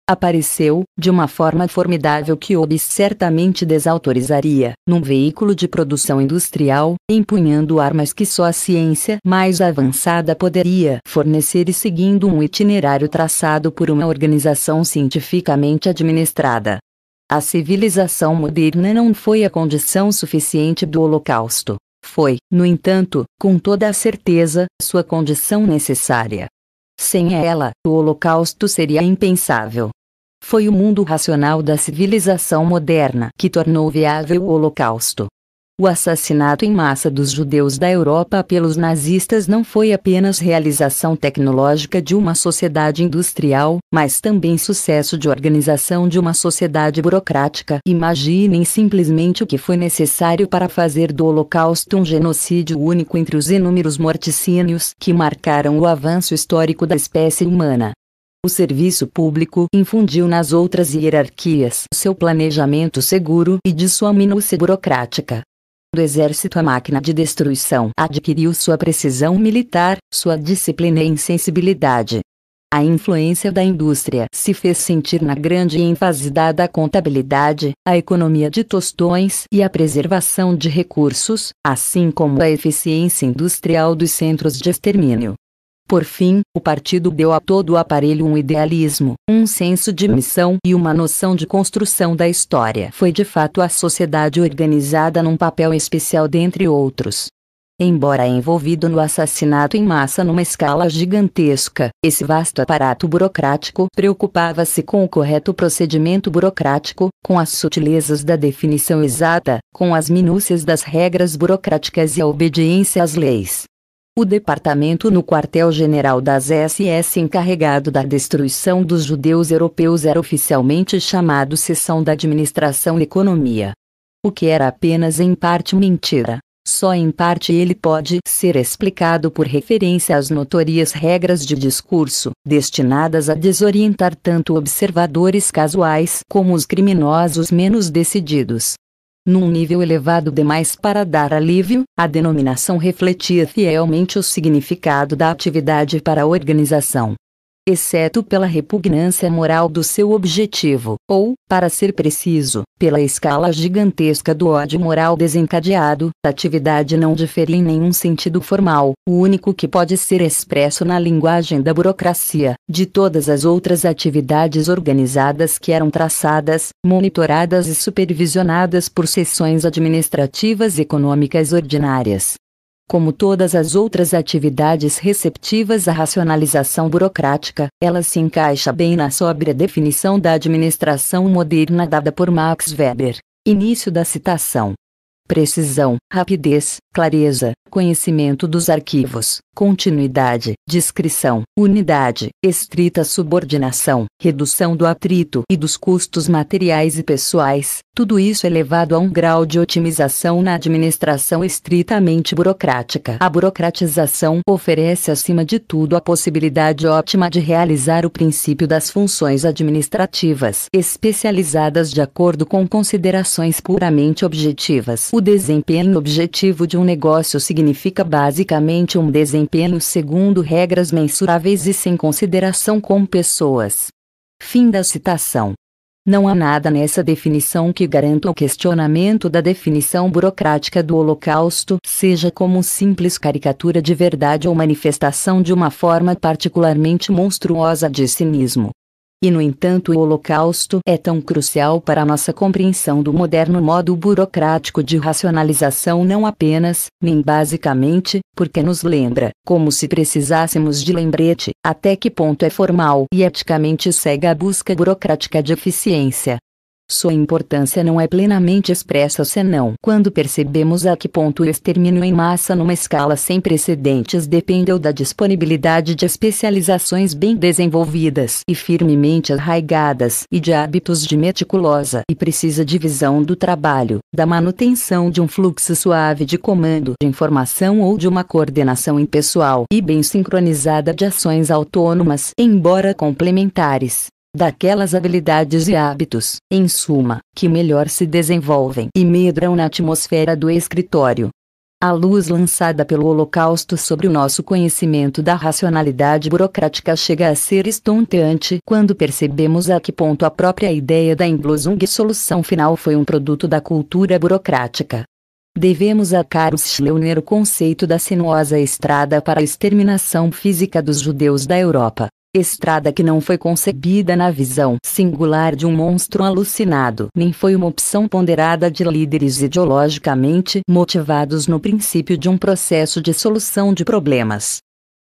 apareceu, de uma forma formidável que Hobbes certamente desautorizaria, num veículo de produção industrial, empunhando armas que só a ciência mais avançada poderia fornecer e seguindo um itinerário traçado por uma organização cientificamente administrada. A civilização moderna não foi a condição suficiente do Holocausto. Foi, no entanto, com toda a certeza, sua condição necessária. Sem ela, o Holocausto seria impensável foi o mundo racional da civilização moderna que tornou viável o Holocausto. O assassinato em massa dos judeus da Europa pelos nazistas não foi apenas realização tecnológica de uma sociedade industrial, mas também sucesso de organização de uma sociedade burocrática. Imaginem simplesmente o que foi necessário para fazer do Holocausto um genocídio único entre os inúmeros morticínios que marcaram o avanço histórico da espécie humana o serviço público infundiu nas outras hierarquias seu planejamento seguro e de sua minúcia burocrática. Do exército a máquina de destruição adquiriu sua precisão militar, sua disciplina e insensibilidade. A influência da indústria se fez sentir na grande ênfase dada à contabilidade, à economia de tostões e à preservação de recursos, assim como à eficiência industrial dos centros de extermínio. Por fim, o partido deu a todo o aparelho um idealismo, um senso de missão e uma noção de construção da história. Foi de fato a sociedade organizada num papel especial dentre outros. Embora envolvido no assassinato em massa numa escala gigantesca, esse vasto aparato burocrático preocupava-se com o correto procedimento burocrático, com as sutilezas da definição exata, com as minúcias das regras burocráticas e a obediência às leis o departamento no quartel-general das SS encarregado da destruição dos judeus europeus era oficialmente chamado Seção da Administração e Economia. O que era apenas em parte mentira. Só em parte ele pode ser explicado por referência às notórias regras de discurso, destinadas a desorientar tanto observadores casuais como os criminosos menos decididos num nível elevado demais para dar alívio, a denominação refletia fielmente o significado da atividade para a organização exceto pela repugnância moral do seu objetivo, ou, para ser preciso, pela escala gigantesca do ódio moral desencadeado, a atividade não difere em nenhum sentido formal, o único que pode ser expresso na linguagem da burocracia, de todas as outras atividades organizadas que eram traçadas, monitoradas e supervisionadas por seções administrativas econômicas ordinárias. Como todas as outras atividades receptivas à racionalização burocrática, ela se encaixa bem na sóbria definição da administração moderna dada por Max Weber. Início da citação. Precisão, rapidez, clareza, conhecimento dos arquivos, continuidade, discrição, unidade, estrita subordinação, redução do atrito e dos custos materiais e pessoais, tudo isso é levado a um grau de otimização na administração estritamente burocrática. A burocratização oferece acima de tudo a possibilidade ótima de realizar o princípio das funções administrativas especializadas de acordo com considerações puramente objetivas. O desempenho objetivo de um negócio se significa basicamente um desempenho segundo regras mensuráveis e sem consideração com pessoas. Fim da citação. Não há nada nessa definição que garanta o questionamento da definição burocrática do Holocausto, seja como simples caricatura de verdade ou manifestação de uma forma particularmente monstruosa de cinismo. E no entanto o Holocausto é tão crucial para nossa compreensão do moderno modo burocrático de racionalização não apenas, nem basicamente, porque nos lembra, como se precisássemos de lembrete, até que ponto é formal e eticamente cega a busca burocrática de eficiência, sua importância não é plenamente expressa senão quando percebemos a que ponto o extermínio em massa numa escala sem precedentes dependeu da disponibilidade de especializações bem desenvolvidas e firmemente arraigadas e de hábitos de meticulosa e precisa divisão do trabalho, da manutenção de um fluxo suave de comando de informação ou de uma coordenação impessoal e bem sincronizada de ações autônomas, embora complementares, daquelas habilidades e hábitos, em suma, que melhor se desenvolvem e medram na atmosfera do escritório. A luz lançada pelo Holocausto sobre o nosso conhecimento da racionalidade burocrática chega a ser estonteante quando percebemos a que ponto a própria ideia da Imblosung solução final foi um produto da cultura burocrática. Devemos a Carlos Schleuner o conceito da sinuosa estrada para a exterminação física dos judeus da Europa, Estrada que não foi concebida na visão singular de um monstro alucinado, nem foi uma opção ponderada de líderes ideologicamente motivados no princípio de um processo de solução de problemas.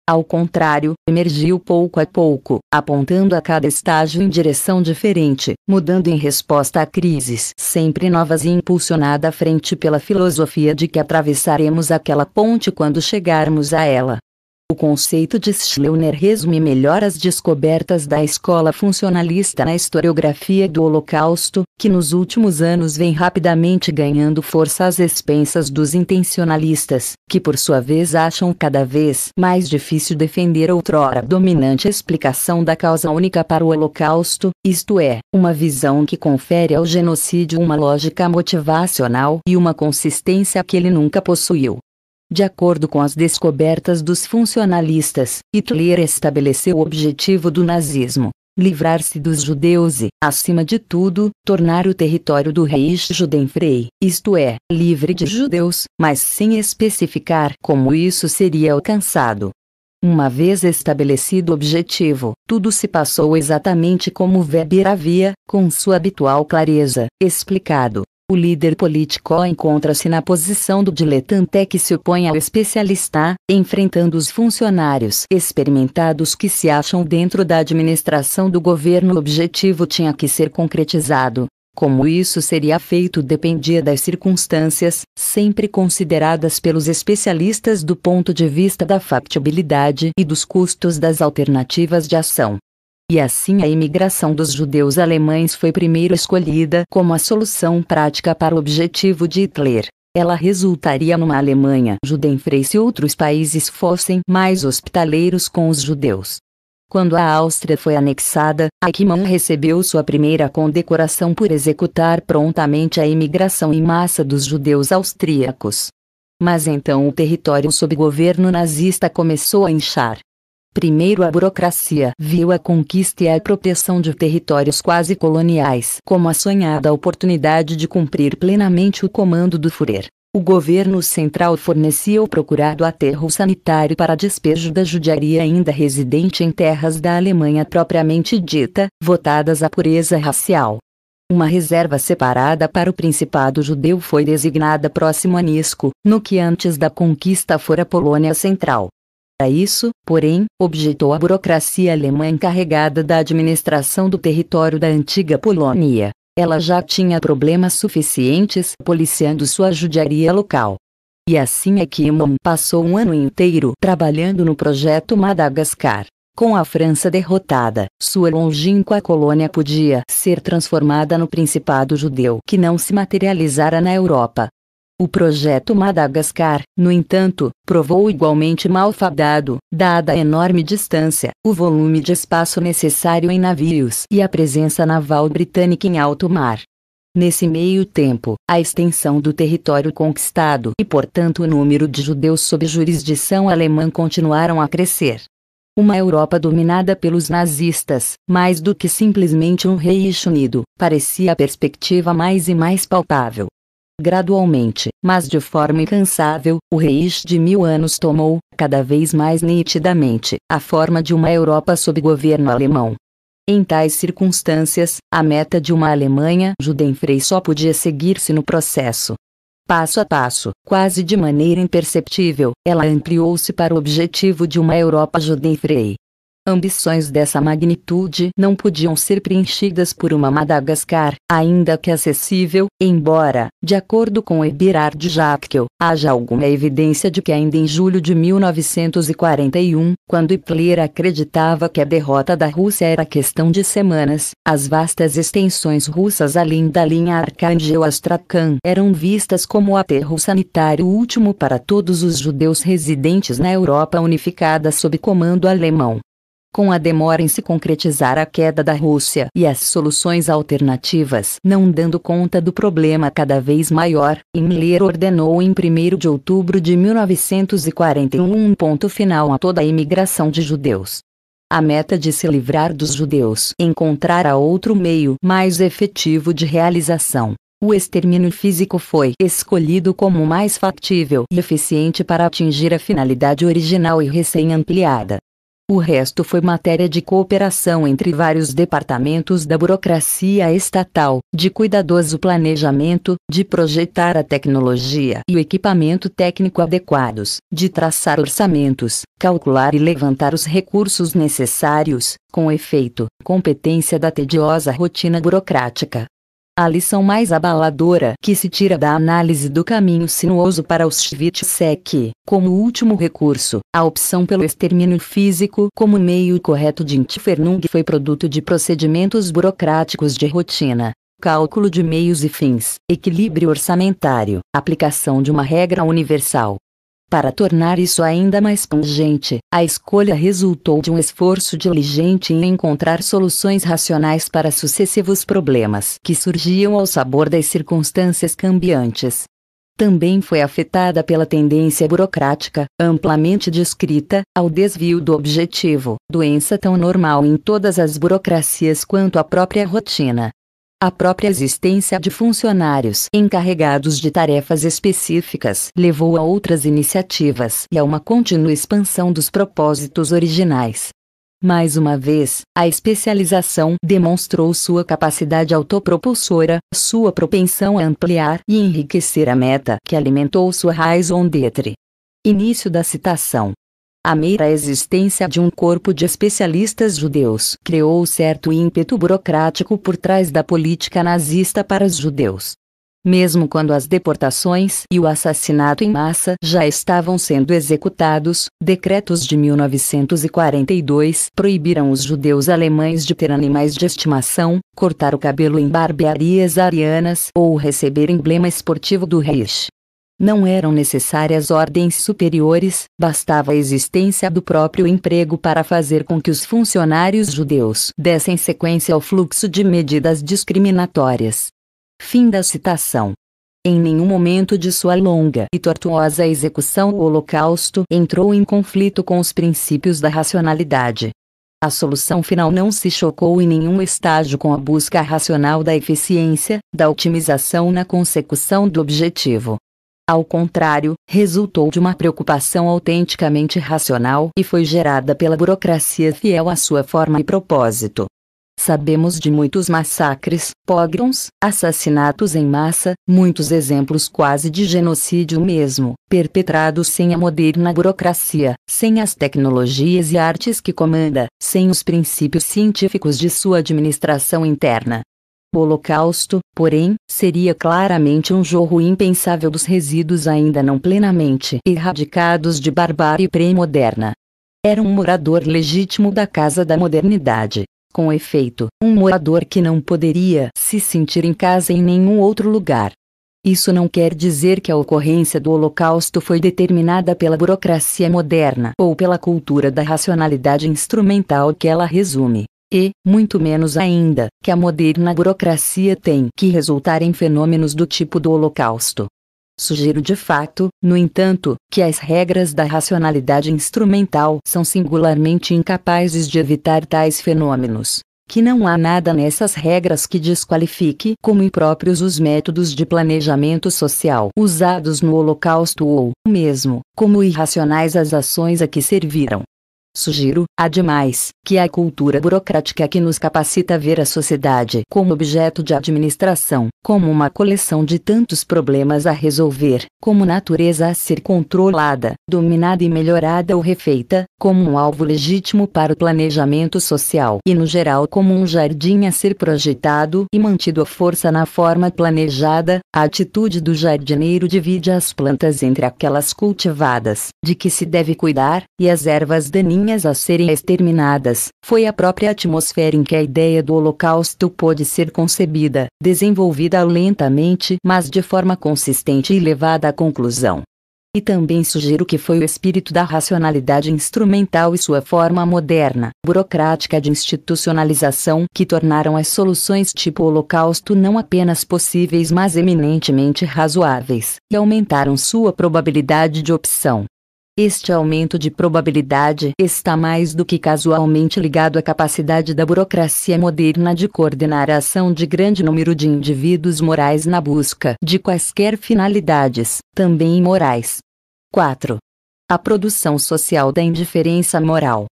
Ao contrário, emergiu pouco a pouco, apontando a cada estágio em direção diferente, mudando em resposta a crises sempre novas e impulsionada à frente pela filosofia de que atravessaremos aquela ponte quando chegarmos a ela. O conceito de Schleuner resume melhor as descobertas da escola funcionalista na historiografia do Holocausto, que nos últimos anos vem rapidamente ganhando força às expensas dos intencionalistas, que por sua vez acham cada vez mais difícil defender outrora dominante explicação da causa única para o Holocausto, isto é, uma visão que confere ao genocídio uma lógica motivacional e uma consistência que ele nunca possuiu. De acordo com as descobertas dos funcionalistas, Hitler estabeleceu o objetivo do nazismo: livrar-se dos judeus e, acima de tudo, tornar o território do Reich Judenfrei, isto é, livre de judeus, mas sem especificar como isso seria alcançado. Uma vez estabelecido o objetivo, tudo se passou exatamente como Weber havia, com sua habitual clareza, explicado. O líder político encontra-se na posição do diletante que se opõe ao especialista, enfrentando os funcionários experimentados que se acham dentro da administração do governo. O objetivo tinha que ser concretizado. Como isso seria feito dependia das circunstâncias, sempre consideradas pelos especialistas do ponto de vista da factibilidade e dos custos das alternativas de ação. E assim a imigração dos judeus alemães foi primeiro escolhida como a solução prática para o objetivo de Hitler. Ela resultaria numa Alemanha judenfrei se outros países fossem mais hospitaleiros com os judeus. Quando a Áustria foi anexada, Eichmann recebeu sua primeira condecoração por executar prontamente a imigração em massa dos judeus austríacos. Mas então o território sob governo nazista começou a inchar, Primeiro a burocracia viu a conquista e a proteção de territórios quase coloniais como a sonhada oportunidade de cumprir plenamente o comando do Führer. O governo central fornecia o procurado aterro sanitário para despejo da judiaria ainda residente em terras da Alemanha propriamente dita, votadas à pureza racial. Uma reserva separada para o Principado Judeu foi designada próximo a Nisco, no que antes da conquista fora Polônia Central. Para isso, porém, objetou a burocracia alemã encarregada da administração do território da antiga Polônia. Ela já tinha problemas suficientes policiando sua judiaria local. E assim é que Imam passou um ano inteiro trabalhando no projeto Madagascar. Com a França derrotada, sua longínqua colônia podia ser transformada no Principado Judeu que não se materializara na Europa, o projeto Madagascar, no entanto, provou igualmente malfadado, dada a enorme distância, o volume de espaço necessário em navios e a presença naval britânica em alto mar. Nesse meio tempo, a extensão do território conquistado e, portanto, o número de judeus sob jurisdição alemã continuaram a crescer. Uma Europa dominada pelos nazistas, mais do que simplesmente um rei unido, parecia a perspectiva mais e mais palpável. Gradualmente, mas de forma incansável, o reis de mil anos tomou, cada vez mais nitidamente, a forma de uma Europa sob governo alemão. Em tais circunstâncias, a meta de uma Alemanha judenfrei só podia seguir-se no processo. Passo a passo, quase de maneira imperceptível, ela ampliou-se para o objetivo de uma Europa judenfrei. Ambições dessa magnitude não podiam ser preenchidas por uma Madagascar, ainda que acessível, embora, de acordo com Eberhard Jacquel, haja alguma evidência de que ainda em julho de 1941, quando Hitler acreditava que a derrota da Rússia era questão de semanas, as vastas extensões russas além da linha Arkhangel-Astrakhan eram vistas como aterro sanitário último para todos os judeus residentes na Europa unificada sob comando alemão. Com a demora em se concretizar a queda da Rússia e as soluções alternativas não dando conta do problema cada vez maior, Himmler ordenou em 1 de outubro de 1941 um ponto final a toda a imigração de judeus. A meta de se livrar dos judeus encontrará outro meio mais efetivo de realização. O extermínio físico foi escolhido como mais factível e eficiente para atingir a finalidade original e recém-ampliada. O resto foi matéria de cooperação entre vários departamentos da burocracia estatal, de cuidadoso planejamento, de projetar a tecnologia e o equipamento técnico adequados, de traçar orçamentos, calcular e levantar os recursos necessários, com efeito, competência da tediosa rotina burocrática, a lição mais abaladora que se tira da análise do caminho sinuoso para Auschwitz é que, como último recurso, a opção pelo extermínio físico como meio correto de Intifernung foi produto de procedimentos burocráticos de rotina, cálculo de meios e fins, equilíbrio orçamentário, aplicação de uma regra universal, para tornar isso ainda mais pungente, a escolha resultou de um esforço diligente em encontrar soluções racionais para sucessivos problemas que surgiam ao sabor das circunstâncias cambiantes também foi afetada pela tendência burocrática, amplamente descrita, ao desvio do objetivo, doença tão normal em todas as burocracias quanto a própria rotina, a própria existência de funcionários encarregados de tarefas específicas levou a outras iniciativas e a uma contínua expansão dos propósitos originais. Mais uma vez, a especialização demonstrou sua capacidade autopropulsora, sua propensão a ampliar e enriquecer a meta que alimentou sua raiz d'être. Início da citação. A mera existência de um corpo de especialistas judeus criou certo ímpeto burocrático por trás da política nazista para os judeus. Mesmo quando as deportações e o assassinato em massa já estavam sendo executados, decretos de 1942 proibiram os judeus alemães de ter animais de estimação, cortar o cabelo em barbearias arianas ou receber emblema esportivo do Reich. Não eram necessárias ordens superiores, bastava a existência do próprio emprego para fazer com que os funcionários judeus dessem sequência ao fluxo de medidas discriminatórias. Fim da citação. Em nenhum momento de sua longa e tortuosa execução o Holocausto entrou em conflito com os princípios da racionalidade. A solução final não se chocou em nenhum estágio com a busca racional da eficiência, da otimização na consecução do objetivo ao contrário, resultou de uma preocupação autenticamente racional e foi gerada pela burocracia fiel à sua forma e propósito. Sabemos de muitos massacres, pogroms, assassinatos em massa, muitos exemplos quase de genocídio mesmo, perpetrados sem a moderna burocracia, sem as tecnologias e artes que comanda, sem os princípios científicos de sua administração interna, o Holocausto, porém, seria claramente um jorro impensável dos resíduos ainda não plenamente erradicados de barbárie pré-moderna. Era um morador legítimo da casa da modernidade. Com efeito, um morador que não poderia se sentir em casa em nenhum outro lugar. Isso não quer dizer que a ocorrência do Holocausto foi determinada pela burocracia moderna ou pela cultura da racionalidade instrumental que ela resume e, muito menos ainda, que a moderna burocracia tem que resultar em fenômenos do tipo do Holocausto. Sugiro de fato, no entanto, que as regras da racionalidade instrumental são singularmente incapazes de evitar tais fenômenos. Que não há nada nessas regras que desqualifique como impróprios os métodos de planejamento social usados no Holocausto ou, mesmo, como irracionais as ações a que serviram. Sugiro, ademais, que a cultura burocrática que nos capacita a ver a sociedade como objeto de administração, como uma coleção de tantos problemas a resolver, como natureza a ser controlada, dominada e melhorada ou refeita, como um alvo legítimo para o planejamento social e, no geral, como um jardim a ser projetado e mantido à força na forma planejada, a atitude do jardineiro divide as plantas entre aquelas cultivadas, de que se deve cuidar, e as ervas daninhas linhas a serem exterminadas, foi a própria atmosfera em que a ideia do Holocausto pôde ser concebida, desenvolvida lentamente mas de forma consistente e levada à conclusão. E também sugiro que foi o espírito da racionalidade instrumental e sua forma moderna, burocrática de institucionalização que tornaram as soluções tipo Holocausto não apenas possíveis, mas eminentemente razoáveis, e aumentaram sua probabilidade de opção. Este aumento de probabilidade está mais do que casualmente ligado à capacidade da burocracia moderna de coordenar a ação de grande número de indivíduos morais na busca de quaisquer finalidades, também imorais. 4. A produção social da indiferença moral.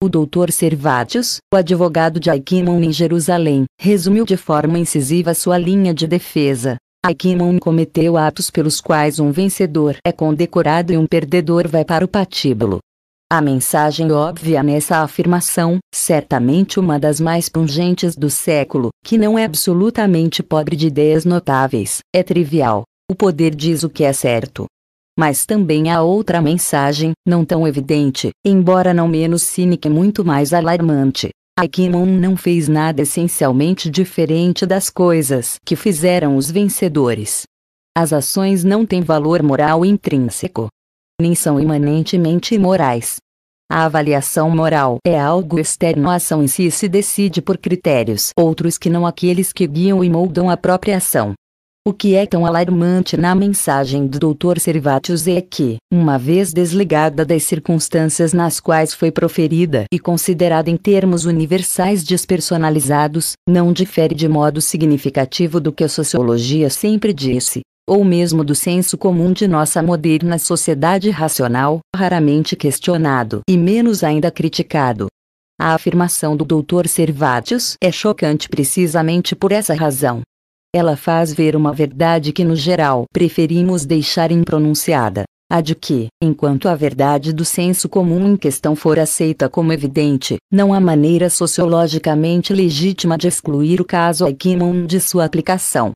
O doutor Servatius, o advogado de Aikimon em Jerusalém, resumiu de forma incisiva sua linha de defesa, Aikimon cometeu atos pelos quais um vencedor é condecorado e um perdedor vai para o patíbulo. A mensagem óbvia nessa afirmação, certamente uma das mais pungentes do século, que não é absolutamente pobre de ideias notáveis, é trivial. O poder diz o que é certo. Mas também há outra mensagem, não tão evidente, embora não menos cínica e muito mais alarmante. Agumon não fez nada essencialmente diferente das coisas que fizeram os vencedores. As ações não têm valor moral intrínseco, nem são imanentemente imorais. A avaliação moral é algo externo à ação em si e se decide por critérios outros que não aqueles que guiam e moldam a própria ação. O que é tão alarmante na mensagem do Dr. Servatius é que, uma vez desligada das circunstâncias nas quais foi proferida e considerada em termos universais despersonalizados, não difere de modo significativo do que a sociologia sempre disse, ou mesmo do senso comum de nossa moderna sociedade racional, raramente questionado e menos ainda criticado. A afirmação do Dr. Servatius é chocante precisamente por essa razão. Ela faz ver uma verdade que no geral preferimos deixar impronunciada, a de que, enquanto a verdade do senso comum em questão for aceita como evidente, não há maneira sociologicamente legítima de excluir o caso Aikimon de sua aplicação.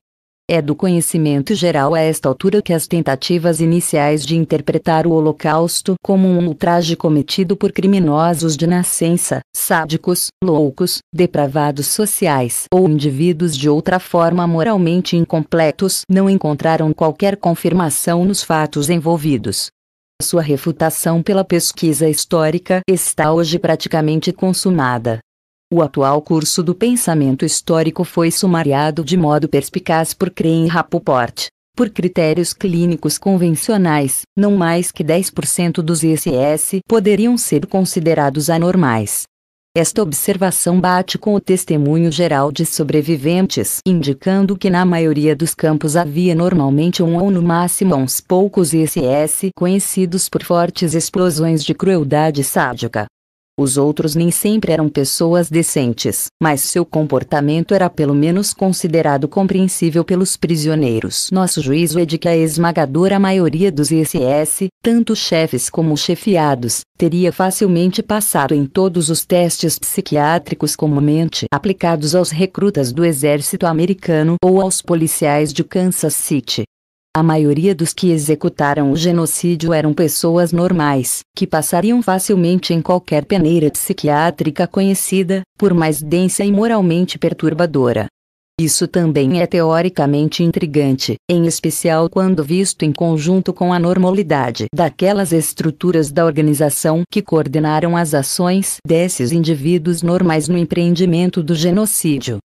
É do conhecimento geral a esta altura que as tentativas iniciais de interpretar o Holocausto como um ultraje cometido por criminosos de nascença, sádicos, loucos, depravados sociais ou indivíduos de outra forma moralmente incompletos não encontraram qualquer confirmação nos fatos envolvidos. Sua refutação pela pesquisa histórica está hoje praticamente consumada. O atual curso do pensamento histórico foi sumariado de modo perspicaz por Crane Rappoport. Por critérios clínicos convencionais, não mais que 10% dos ISS poderiam ser considerados anormais. Esta observação bate com o testemunho geral de sobreviventes, indicando que na maioria dos campos havia normalmente um ou no máximo uns poucos ISS conhecidos por fortes explosões de crueldade sádica. Os outros nem sempre eram pessoas decentes, mas seu comportamento era pelo menos considerado compreensível pelos prisioneiros. Nosso juízo é de que a esmagadora maioria dos ISS, tanto chefes como chefiados, teria facilmente passado em todos os testes psiquiátricos comumente aplicados aos recrutas do exército americano ou aos policiais de Kansas City. A maioria dos que executaram o genocídio eram pessoas normais, que passariam facilmente em qualquer peneira psiquiátrica conhecida, por mais densa e moralmente perturbadora. Isso também é teoricamente intrigante, em especial quando visto em conjunto com a normalidade daquelas estruturas da organização que coordenaram as ações desses indivíduos normais no empreendimento do genocídio.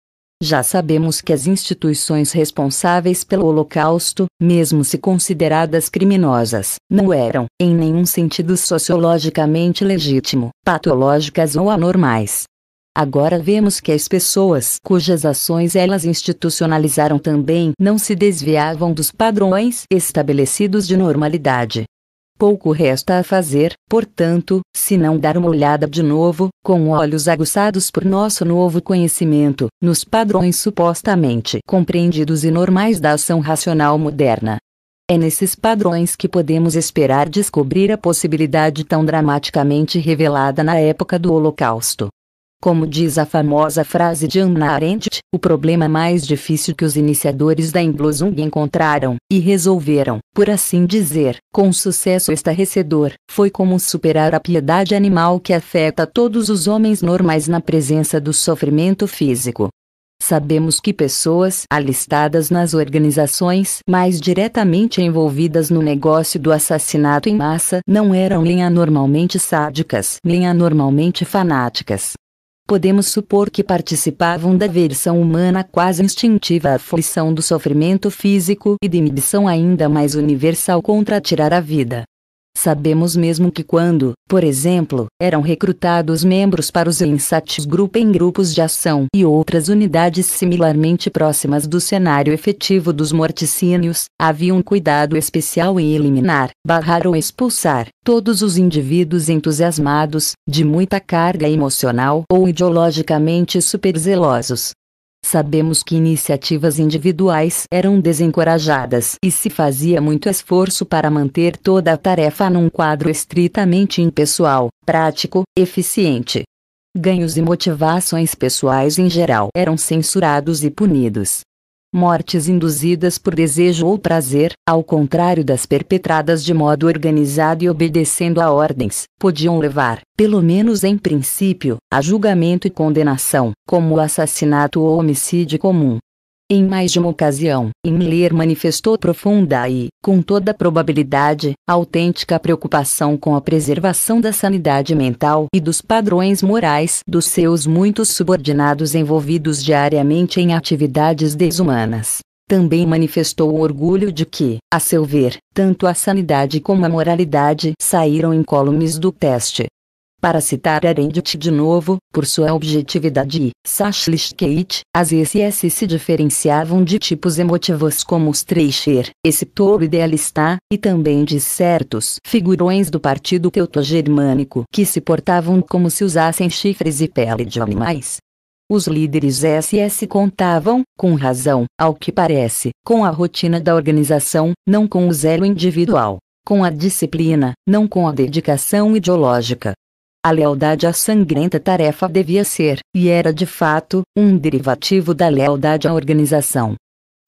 Já sabemos que as instituições responsáveis pelo Holocausto, mesmo se consideradas criminosas, não eram, em nenhum sentido sociologicamente legítimo, patológicas ou anormais. Agora vemos que as pessoas cujas ações elas institucionalizaram também não se desviavam dos padrões estabelecidos de normalidade. Pouco resta a fazer, portanto, se não dar uma olhada de novo, com olhos aguçados por nosso novo conhecimento, nos padrões supostamente compreendidos e normais da ação racional moderna. É nesses padrões que podemos esperar descobrir a possibilidade tão dramaticamente revelada na época do Holocausto. Como diz a famosa frase de Anna Arendt, o problema mais difícil que os iniciadores da Implosung encontraram, e resolveram, por assim dizer, com sucesso estarrecedor, foi como superar a piedade animal que afeta todos os homens normais na presença do sofrimento físico. Sabemos que pessoas alistadas nas organizações mais diretamente envolvidas no negócio do assassinato em massa não eram nem anormalmente sádicas nem anormalmente fanáticas podemos supor que participavam da versão humana quase instintiva à aflição do sofrimento físico e de inibição ainda mais universal contra tirar a vida. Sabemos mesmo que quando, por exemplo, eram recrutados membros para os INSATs grupo em grupos de ação e outras unidades similarmente próximas do cenário efetivo dos morticínios, havia um cuidado especial em eliminar, barrar ou expulsar todos os indivíduos entusiasmados, de muita carga emocional ou ideologicamente superzelosos, Sabemos que iniciativas individuais eram desencorajadas e se fazia muito esforço para manter toda a tarefa num quadro estritamente impessoal, prático, eficiente. Ganhos e motivações pessoais em geral eram censurados e punidos mortes induzidas por desejo ou prazer, ao contrário das perpetradas de modo organizado e obedecendo a ordens, podiam levar, pelo menos em princípio, a julgamento e condenação, como o assassinato ou homicídio comum. Em mais de uma ocasião, Himmler manifestou profunda e, com toda probabilidade, autêntica preocupação com a preservação da sanidade mental e dos padrões morais dos seus muitos subordinados envolvidos diariamente em atividades desumanas. Também manifestou o orgulho de que, a seu ver, tanto a sanidade como a moralidade saíram incólumes do teste, para citar Arendt de novo, por sua objetividade e Sachlichkeit, as SS se diferenciavam de tipos emotivos como os Treicher, esse touro idealista, e também de certos figurões do partido teutogermânico que se portavam como se usassem chifres e pele de animais. Os líderes SS contavam, com razão, ao que parece, com a rotina da organização, não com o zelo individual com a disciplina, não com a dedicação ideológica, a lealdade à sangrenta tarefa devia ser, e era de fato, um derivativo da lealdade à organização.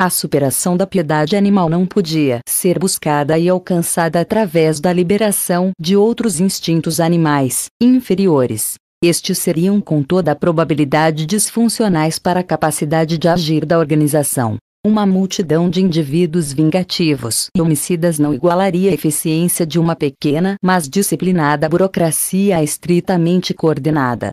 A superação da piedade animal não podia ser buscada e alcançada através da liberação de outros instintos animais, inferiores. Estes seriam com toda a probabilidade disfuncionais para a capacidade de agir da organização. Uma multidão de indivíduos vingativos e homicidas não igualaria a eficiência de uma pequena, mas disciplinada burocracia estritamente coordenada.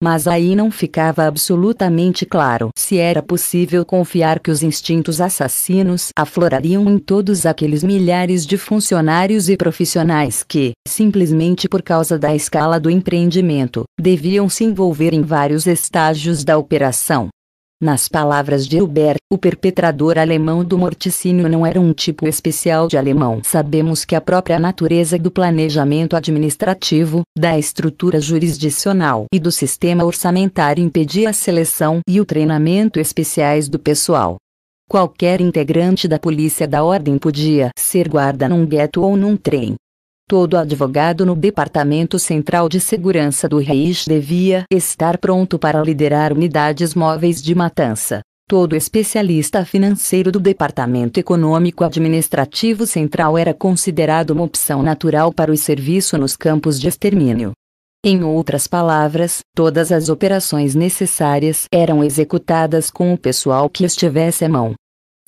Mas aí não ficava absolutamente claro se era possível confiar que os instintos assassinos aflorariam em todos aqueles milhares de funcionários e profissionais que, simplesmente por causa da escala do empreendimento, deviam se envolver em vários estágios da operação. Nas palavras de Huber, o perpetrador alemão do morticínio não era um tipo especial de alemão. Sabemos que a própria natureza do planejamento administrativo, da estrutura jurisdicional e do sistema orçamentário impedia a seleção e o treinamento especiais do pessoal. Qualquer integrante da polícia da ordem podia ser guarda num gueto ou num trem. Todo advogado no Departamento Central de Segurança do Reich devia estar pronto para liderar unidades móveis de matança. Todo especialista financeiro do Departamento Econômico Administrativo Central era considerado uma opção natural para o serviço nos campos de extermínio. Em outras palavras, todas as operações necessárias eram executadas com o pessoal que estivesse à mão.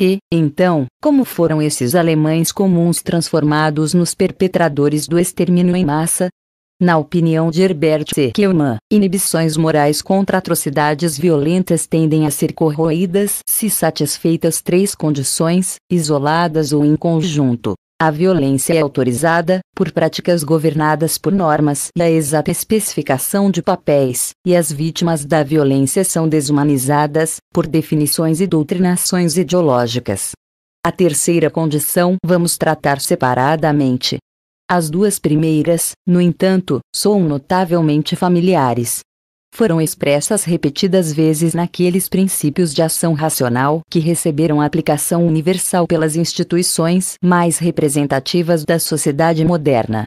E, então, como foram esses alemães comuns transformados nos perpetradores do extermínio em massa? Na opinião de Herbert Seckelmann, inibições morais contra atrocidades violentas tendem a ser corroídas se satisfeitas três condições, isoladas ou em conjunto. A violência é autorizada por práticas governadas por normas e a exata especificação de papéis, e as vítimas da violência são desumanizadas por definições e doutrinações ideológicas. A terceira condição vamos tratar separadamente. As duas primeiras, no entanto, são notavelmente familiares, foram expressas repetidas vezes naqueles princípios de ação racional que receberam aplicação universal pelas instituições mais representativas da sociedade moderna.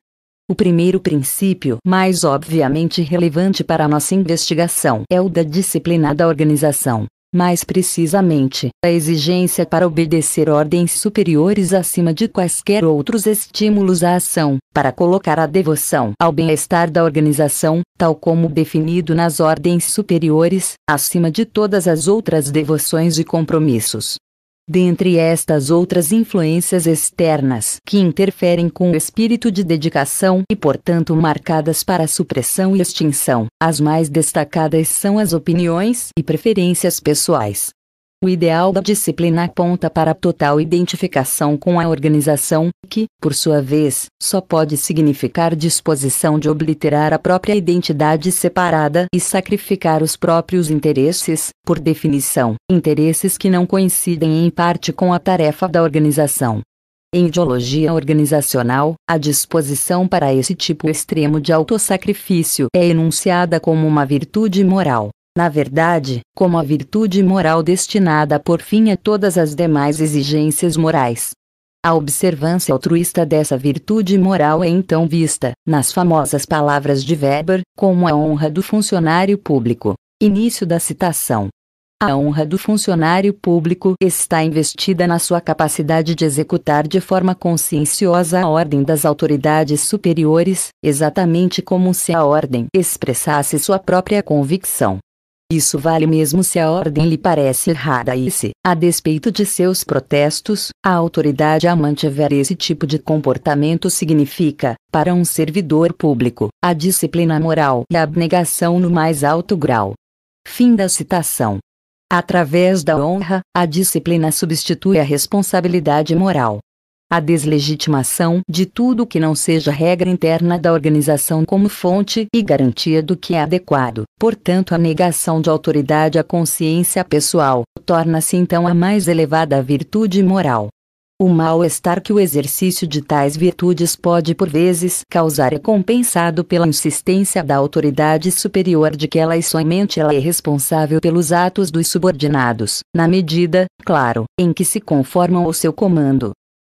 O primeiro princípio, mais obviamente relevante para a nossa investigação, é o da disciplina da organização mais precisamente, a exigência para obedecer ordens superiores acima de quaisquer outros estímulos à ação, para colocar a devoção ao bem-estar da organização, tal como definido nas ordens superiores, acima de todas as outras devoções e compromissos. Dentre estas outras influências externas que interferem com o espírito de dedicação e, portanto, marcadas para supressão e extinção, as mais destacadas são as opiniões e preferências pessoais, o ideal da disciplina aponta para a total identificação com a organização, que, por sua vez, só pode significar disposição de obliterar a própria identidade separada e sacrificar os próprios interesses, por definição, interesses que não coincidem em parte com a tarefa da organização. Em ideologia organizacional, a disposição para esse tipo extremo de autossacrifício é enunciada como uma virtude moral na verdade, como a virtude moral destinada por fim a todas as demais exigências morais. A observância altruísta dessa virtude moral é então vista, nas famosas palavras de Weber, como a honra do funcionário público. Início da citação. A honra do funcionário público está investida na sua capacidade de executar de forma conscienciosa a ordem das autoridades superiores, exatamente como se a ordem expressasse sua própria convicção. Isso vale mesmo se a ordem lhe parece errada e se, a despeito de seus protestos, a autoridade a mantiver esse tipo de comportamento significa, para um servidor público, a disciplina moral e a abnegação no mais alto grau. Fim da citação. Através da honra, a disciplina substitui a responsabilidade moral a deslegitimação de tudo que não seja regra interna da organização como fonte e garantia do que é adequado. Portanto, a negação de autoridade à consciência pessoal torna-se então a mais elevada virtude moral. O mal-estar que o exercício de tais virtudes pode por vezes causar é compensado pela insistência da autoridade superior de que ela e somente ela é responsável pelos atos dos subordinados, na medida, claro, em que se conformam ao seu comando.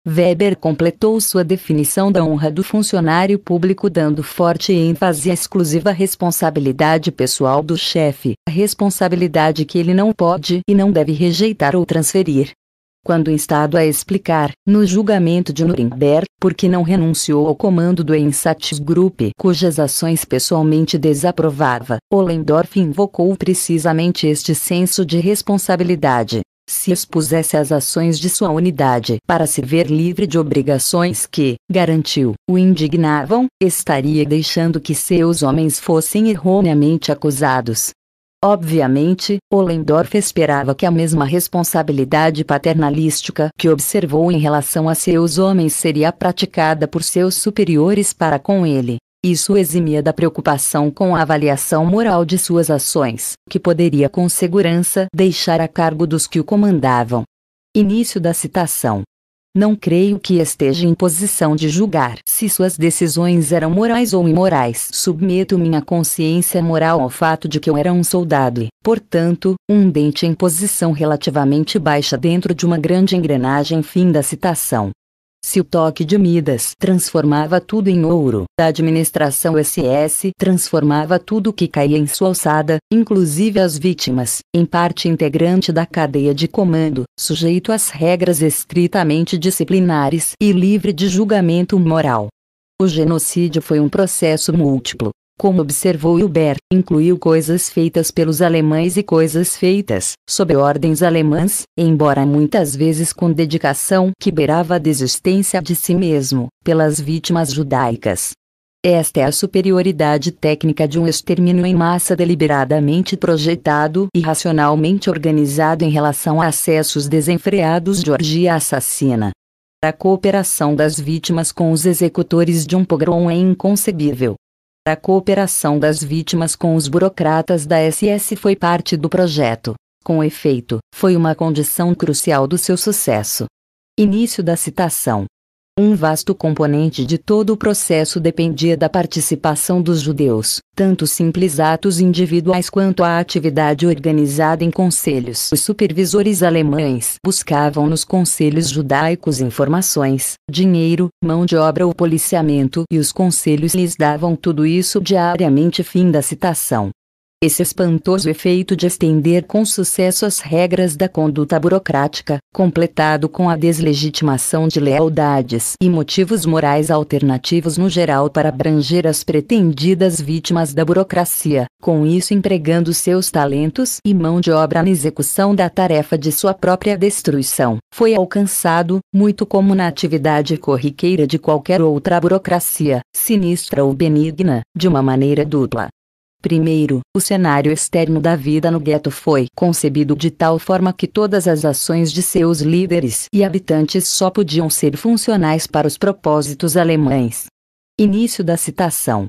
Weber completou sua definição da honra do funcionário público dando forte ênfase à exclusiva responsabilidade pessoal do chefe, a responsabilidade que ele não pode e não deve rejeitar ou transferir. Quando instado a explicar, no julgamento de Nuremberg, por que não renunciou ao comando do Ensatz Group, cujas ações pessoalmente desaprovava, Ollendorff invocou precisamente este senso de responsabilidade se expusesse as ações de sua unidade para se ver livre de obrigações que, garantiu, o indignavam, estaria deixando que seus homens fossem erroneamente acusados. Obviamente, Ollendorff esperava que a mesma responsabilidade paternalística que observou em relação a seus homens seria praticada por seus superiores para com ele, isso eximia da preocupação com a avaliação moral de suas ações, que poderia com segurança deixar a cargo dos que o comandavam. Início da citação. Não creio que esteja em posição de julgar se suas decisões eram morais ou imorais. Submeto minha consciência moral ao fato de que eu era um soldado e, portanto, um dente em posição relativamente baixa dentro de uma grande engrenagem. Fim da citação. Se o toque de Midas transformava tudo em ouro, a administração SS transformava tudo o que caía em sua alçada, inclusive as vítimas, em parte integrante da cadeia de comando, sujeito às regras estritamente disciplinares e livre de julgamento moral. O genocídio foi um processo múltiplo, como observou Hilbert, incluiu coisas feitas pelos alemães e coisas feitas, sob ordens alemãs, embora muitas vezes com dedicação que beirava a desistência de si mesmo, pelas vítimas judaicas. Esta é a superioridade técnica de um extermínio em massa deliberadamente projetado e racionalmente organizado em relação a acessos desenfreados de orgia assassina. A cooperação das vítimas com os executores de um pogrom é inconcebível. A cooperação das vítimas com os burocratas da SS foi parte do projeto. Com efeito, foi uma condição crucial do seu sucesso. Início da citação. Um vasto componente de todo o processo dependia da participação dos judeus, tanto simples atos individuais quanto a atividade organizada em conselhos. Os supervisores alemães buscavam nos conselhos judaicos informações, dinheiro, mão de obra ou policiamento e os conselhos lhes davam tudo isso diariamente. Fim da citação. Esse espantoso efeito de estender com sucesso as regras da conduta burocrática, completado com a deslegitimação de lealdades e motivos morais alternativos no geral para abranger as pretendidas vítimas da burocracia, com isso empregando seus talentos e mão de obra na execução da tarefa de sua própria destruição, foi alcançado, muito como na atividade corriqueira de qualquer outra burocracia, sinistra ou benigna, de uma maneira dupla, Primeiro, o cenário externo da vida no gueto foi concebido de tal forma que todas as ações de seus líderes e habitantes só podiam ser funcionais para os propósitos alemães. Início da citação.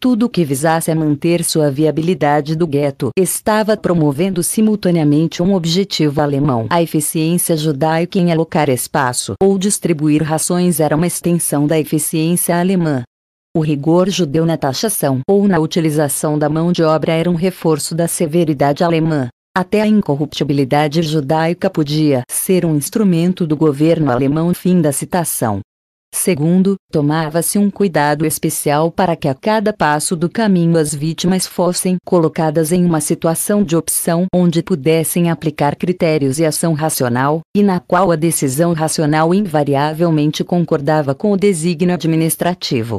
Tudo que visasse a manter sua viabilidade do gueto estava promovendo simultaneamente um objetivo alemão. A eficiência judaica em alocar espaço ou distribuir rações era uma extensão da eficiência alemã. O rigor judeu na taxação ou na utilização da mão de obra era um reforço da severidade alemã. Até a incorruptibilidade judaica podia ser um instrumento do governo alemão. Fim da citação. Segundo, tomava-se um cuidado especial para que a cada passo do caminho as vítimas fossem colocadas em uma situação de opção onde pudessem aplicar critérios e ação racional, e na qual a decisão racional invariavelmente concordava com o desígnio administrativo.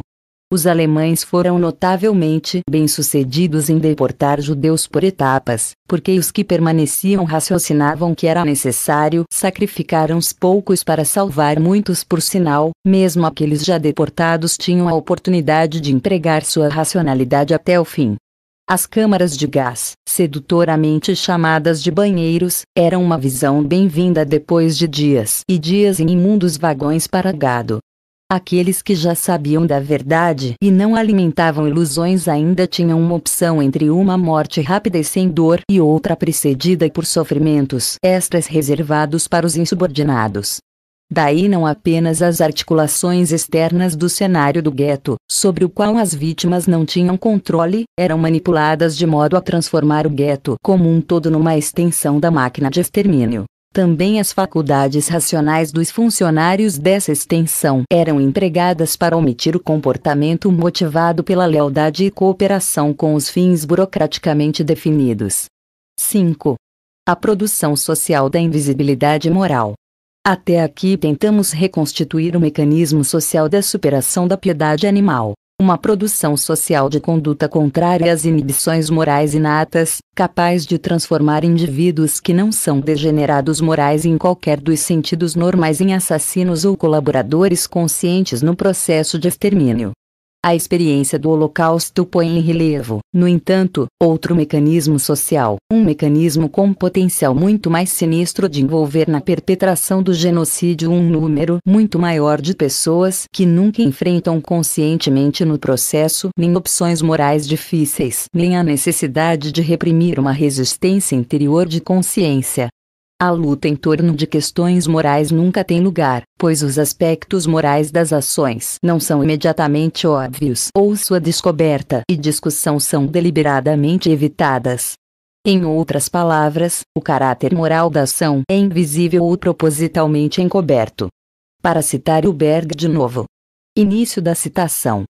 Os alemães foram notavelmente bem-sucedidos em deportar judeus por etapas, porque os que permaneciam raciocinavam que era necessário sacrificar uns poucos para salvar muitos, por sinal, mesmo aqueles já deportados tinham a oportunidade de empregar sua racionalidade até o fim. As câmaras de gás, sedutoramente chamadas de banheiros, eram uma visão bem-vinda depois de dias e dias em imundos vagões para gado, Aqueles que já sabiam da verdade e não alimentavam ilusões ainda tinham uma opção entre uma morte rápida e sem dor e outra precedida por sofrimentos extras reservados para os insubordinados. Daí não apenas as articulações externas do cenário do gueto, sobre o qual as vítimas não tinham controle, eram manipuladas de modo a transformar o gueto como um todo numa extensão da máquina de extermínio. Também as faculdades racionais dos funcionários dessa extensão eram empregadas para omitir o comportamento motivado pela lealdade e cooperação com os fins burocraticamente definidos. 5. A produção social da invisibilidade moral. Até aqui tentamos reconstituir o mecanismo social da superação da piedade animal uma produção social de conduta contrária às inibições morais inatas, capaz de transformar indivíduos que não são degenerados morais em qualquer dos sentidos normais em assassinos ou colaboradores conscientes no processo de extermínio. A experiência do Holocausto põe em relevo, no entanto, outro mecanismo social, um mecanismo com potencial muito mais sinistro de envolver na perpetração do genocídio um número muito maior de pessoas que nunca enfrentam conscientemente no processo nem opções morais difíceis, nem a necessidade de reprimir uma resistência interior de consciência. A luta em torno de questões morais nunca tem lugar, pois os aspectos morais das ações não são imediatamente óbvios ou sua descoberta e discussão são deliberadamente evitadas. Em outras palavras, o caráter moral da ação é invisível ou propositalmente encoberto. Para citar o Berg de novo. Início da citação.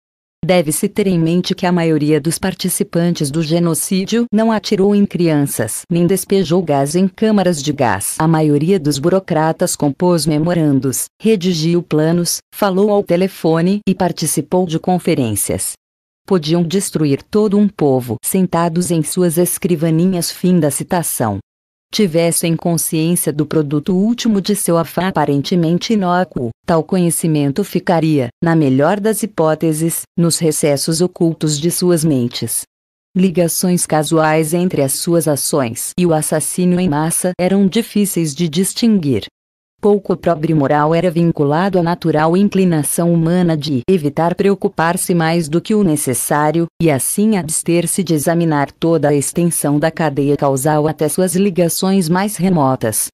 Deve-se ter em mente que a maioria dos participantes do genocídio não atirou em crianças nem despejou gás em câmaras de gás. A maioria dos burocratas compôs memorandos, redigiu planos, falou ao telefone e participou de conferências. Podiam destruir todo um povo sentados em suas escrivaninhas. Fim da citação tivessem consciência do produto último de seu afã aparentemente inócuo, tal conhecimento ficaria, na melhor das hipóteses, nos recessos ocultos de suas mentes. Ligações casuais entre as suas ações e o assassínio em massa eram difíceis de distinguir, pouco próprio moral era vinculado à natural inclinação humana de evitar preocupar-se mais do que o necessário, e assim abster-se de examinar toda a extensão da cadeia causal até suas ligações mais remotas,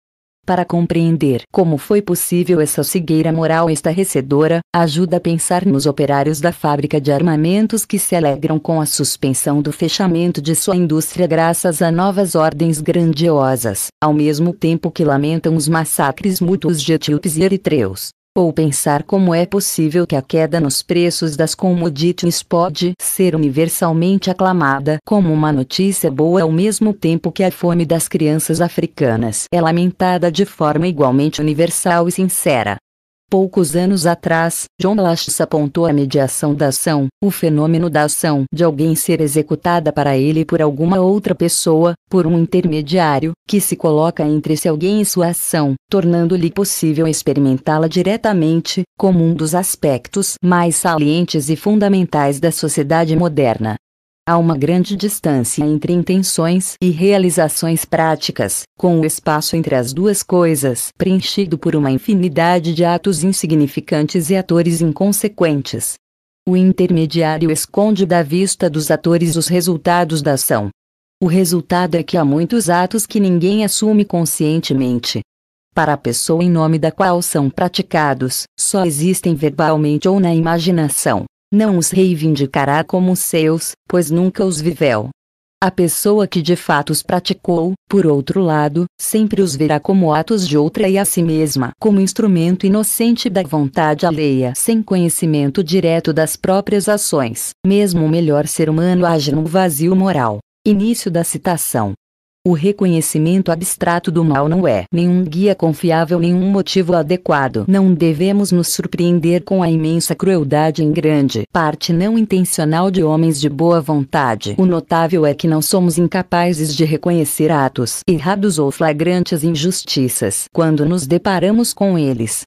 para compreender como foi possível essa cegueira moral estarrecedora, ajuda a pensar nos operários da fábrica de armamentos que se alegram com a suspensão do fechamento de sua indústria graças a novas ordens grandiosas, ao mesmo tempo que lamentam os massacres mútuos de etíopes e eritreus ou pensar como é possível que a queda nos preços das commodities pode ser universalmente aclamada como uma notícia boa ao mesmo tempo que a fome das crianças africanas é lamentada de forma igualmente universal e sincera. Poucos anos atrás, John Lachs apontou a mediação da ação, o fenômeno da ação de alguém ser executada para ele por alguma outra pessoa, por um intermediário, que se coloca entre esse alguém e sua ação, tornando-lhe possível experimentá-la diretamente, como um dos aspectos mais salientes e fundamentais da sociedade moderna. Há uma grande distância entre intenções e realizações práticas, com o espaço entre as duas coisas preenchido por uma infinidade de atos insignificantes e atores inconsequentes. O intermediário esconde da vista dos atores os resultados da ação. O resultado é que há muitos atos que ninguém assume conscientemente. Para a pessoa em nome da qual são praticados, só existem verbalmente ou na imaginação não os reivindicará como seus, pois nunca os viveu. A pessoa que de fato os praticou, por outro lado, sempre os verá como atos de outra e a si mesma, como instrumento inocente da vontade alheia, sem conhecimento direto das próprias ações. Mesmo o melhor ser humano age num vazio moral. Início da citação. O reconhecimento abstrato do mal não é nenhum guia confiável, nenhum motivo adequado. Não devemos nos surpreender com a imensa crueldade em grande parte não intencional de homens de boa vontade. O notável é que não somos incapazes de reconhecer atos errados ou flagrantes injustiças quando nos deparamos com eles.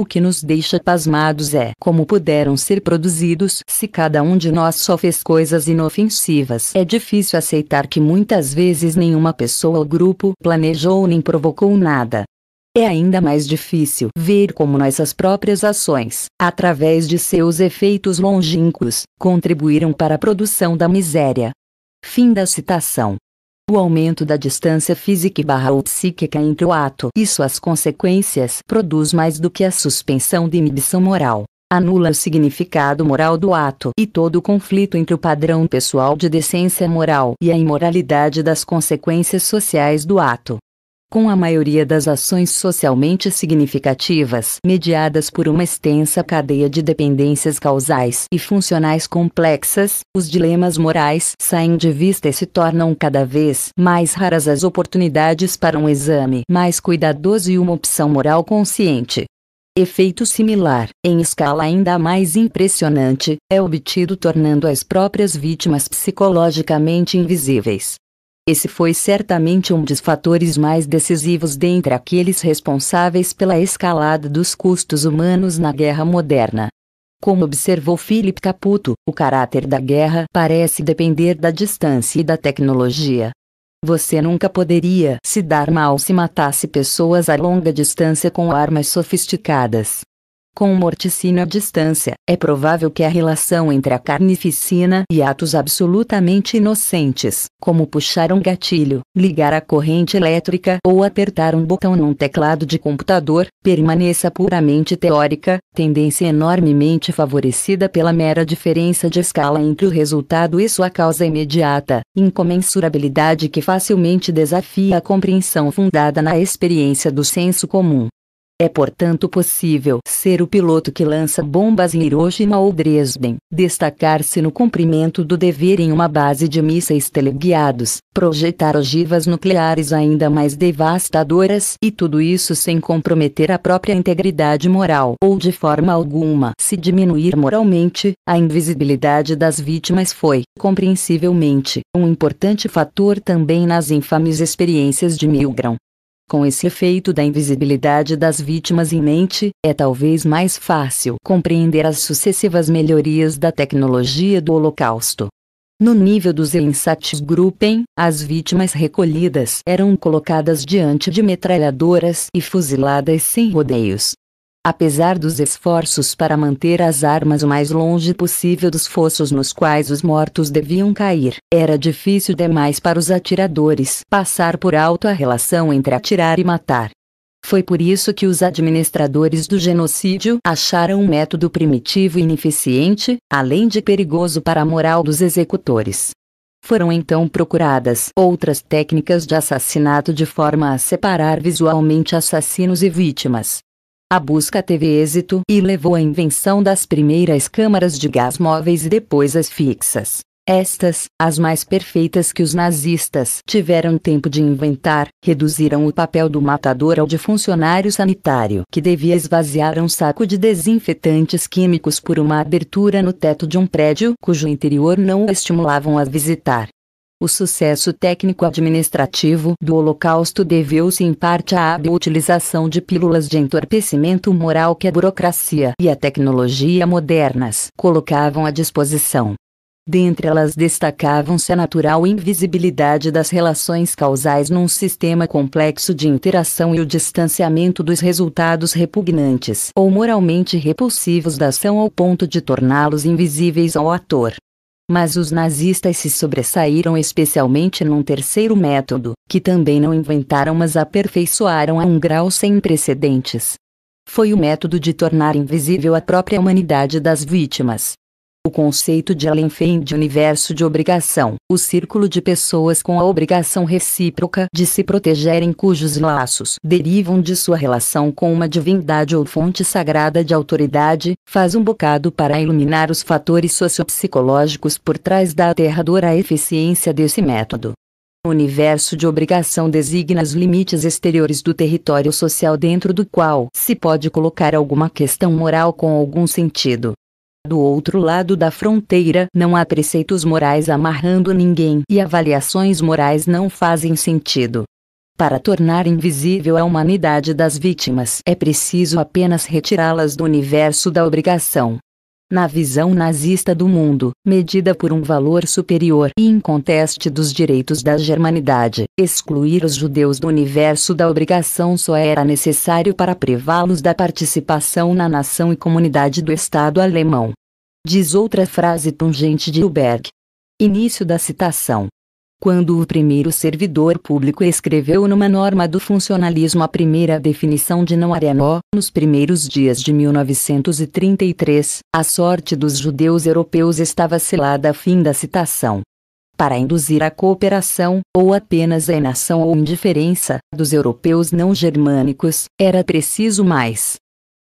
O que nos deixa pasmados é como puderam ser produzidos se cada um de nós só fez coisas inofensivas. É difícil aceitar que muitas vezes nenhuma pessoa ou grupo planejou nem provocou nada. É ainda mais difícil ver como nossas próprias ações, através de seus efeitos longínquos, contribuíram para a produção da miséria. Fim da citação. O aumento da distância física barra ou psíquica entre o ato e suas consequências produz mais do que a suspensão de inibição moral. Anula o significado moral do ato e todo o conflito entre o padrão pessoal de decência moral e a imoralidade das consequências sociais do ato com a maioria das ações socialmente significativas mediadas por uma extensa cadeia de dependências causais e funcionais complexas, os dilemas morais saem de vista e se tornam cada vez mais raras as oportunidades para um exame mais cuidadoso e uma opção moral consciente. Efeito similar, em escala ainda mais impressionante, é obtido tornando as próprias vítimas psicologicamente invisíveis, esse foi certamente um dos fatores mais decisivos dentre aqueles responsáveis pela escalada dos custos humanos na guerra moderna. Como observou Philip Caputo, o caráter da guerra parece depender da distância e da tecnologia. Você nunca poderia se dar mal se matasse pessoas a longa distância com armas sofisticadas com morticínio à distância. É provável que a relação entre a carnificina e atos absolutamente inocentes, como puxar um gatilho, ligar a corrente elétrica ou apertar um botão num teclado de computador, permaneça puramente teórica, tendência enormemente favorecida pela mera diferença de escala entre o resultado e sua causa imediata, incomensurabilidade que facilmente desafia a compreensão fundada na experiência do senso comum. É portanto possível ser o piloto que lança bombas em Hiroshima ou Dresden, destacar-se no cumprimento do dever em uma base de mísseis teleguiados, projetar ogivas nucleares ainda mais devastadoras e tudo isso sem comprometer a própria integridade moral ou de forma alguma se diminuir moralmente. A invisibilidade das vítimas foi, compreensivelmente, um importante fator também nas infames experiências de Milgram. Com esse efeito da invisibilidade das vítimas em mente, é talvez mais fácil compreender as sucessivas melhorias da tecnologia do Holocausto. No nível dos Einsatz Gruppen, as vítimas recolhidas eram colocadas diante de metralhadoras e fuziladas sem rodeios. Apesar dos esforços para manter as armas o mais longe possível dos fossos nos quais os mortos deviam cair, era difícil demais para os atiradores passar por alto a relação entre atirar e matar. Foi por isso que os administradores do genocídio acharam um método primitivo e ineficiente, além de perigoso para a moral dos executores. Foram então procuradas outras técnicas de assassinato de forma a separar visualmente assassinos e vítimas, a busca teve êxito e levou à invenção das primeiras câmaras de gás móveis e depois as fixas. Estas, as mais perfeitas que os nazistas tiveram tempo de inventar, reduziram o papel do matador ao de funcionário sanitário que devia esvaziar um saco de desinfetantes químicos por uma abertura no teto de um prédio cujo interior não o estimulavam a visitar. O sucesso técnico-administrativo do Holocausto deveu-se em parte à hábil utilização de pílulas de entorpecimento moral que a burocracia e a tecnologia modernas colocavam à disposição. Dentre elas destacavam-se a natural invisibilidade das relações causais num sistema complexo de interação e o distanciamento dos resultados repugnantes ou moralmente repulsivos da ação ao ponto de torná-los invisíveis ao ator mas os nazistas se sobressaíram especialmente num terceiro método, que também não inventaram mas aperfeiçoaram a um grau sem precedentes. Foi o método de tornar invisível a própria humanidade das vítimas o conceito de Allen de universo de obrigação, o círculo de pessoas com a obrigação recíproca de se protegerem cujos laços derivam de sua relação com uma divindade ou fonte sagrada de autoridade, faz um bocado para iluminar os fatores sociopsicológicos por trás da aterradora eficiência desse método. O universo de obrigação designa os limites exteriores do território social dentro do qual se pode colocar alguma questão moral com algum sentido, do outro lado da fronteira, não há preceitos morais amarrando ninguém e avaliações morais não fazem sentido. Para tornar invisível a humanidade das vítimas, é preciso apenas retirá-las do universo da obrigação na visão nazista do mundo, medida por um valor superior e inconteste dos direitos da germanidade. Excluir os judeus do universo da obrigação só era necessário para privá-los da participação na nação e comunidade do Estado alemão. Diz outra frase pungente de Huberg. Início da citação quando o primeiro servidor público escreveu numa norma do funcionalismo a primeira definição de não arenó, nos primeiros dias de 1933, a sorte dos judeus europeus estava selada a fim da citação. Para induzir a cooperação, ou apenas a inação ou indiferença, dos europeus não germânicos, era preciso mais,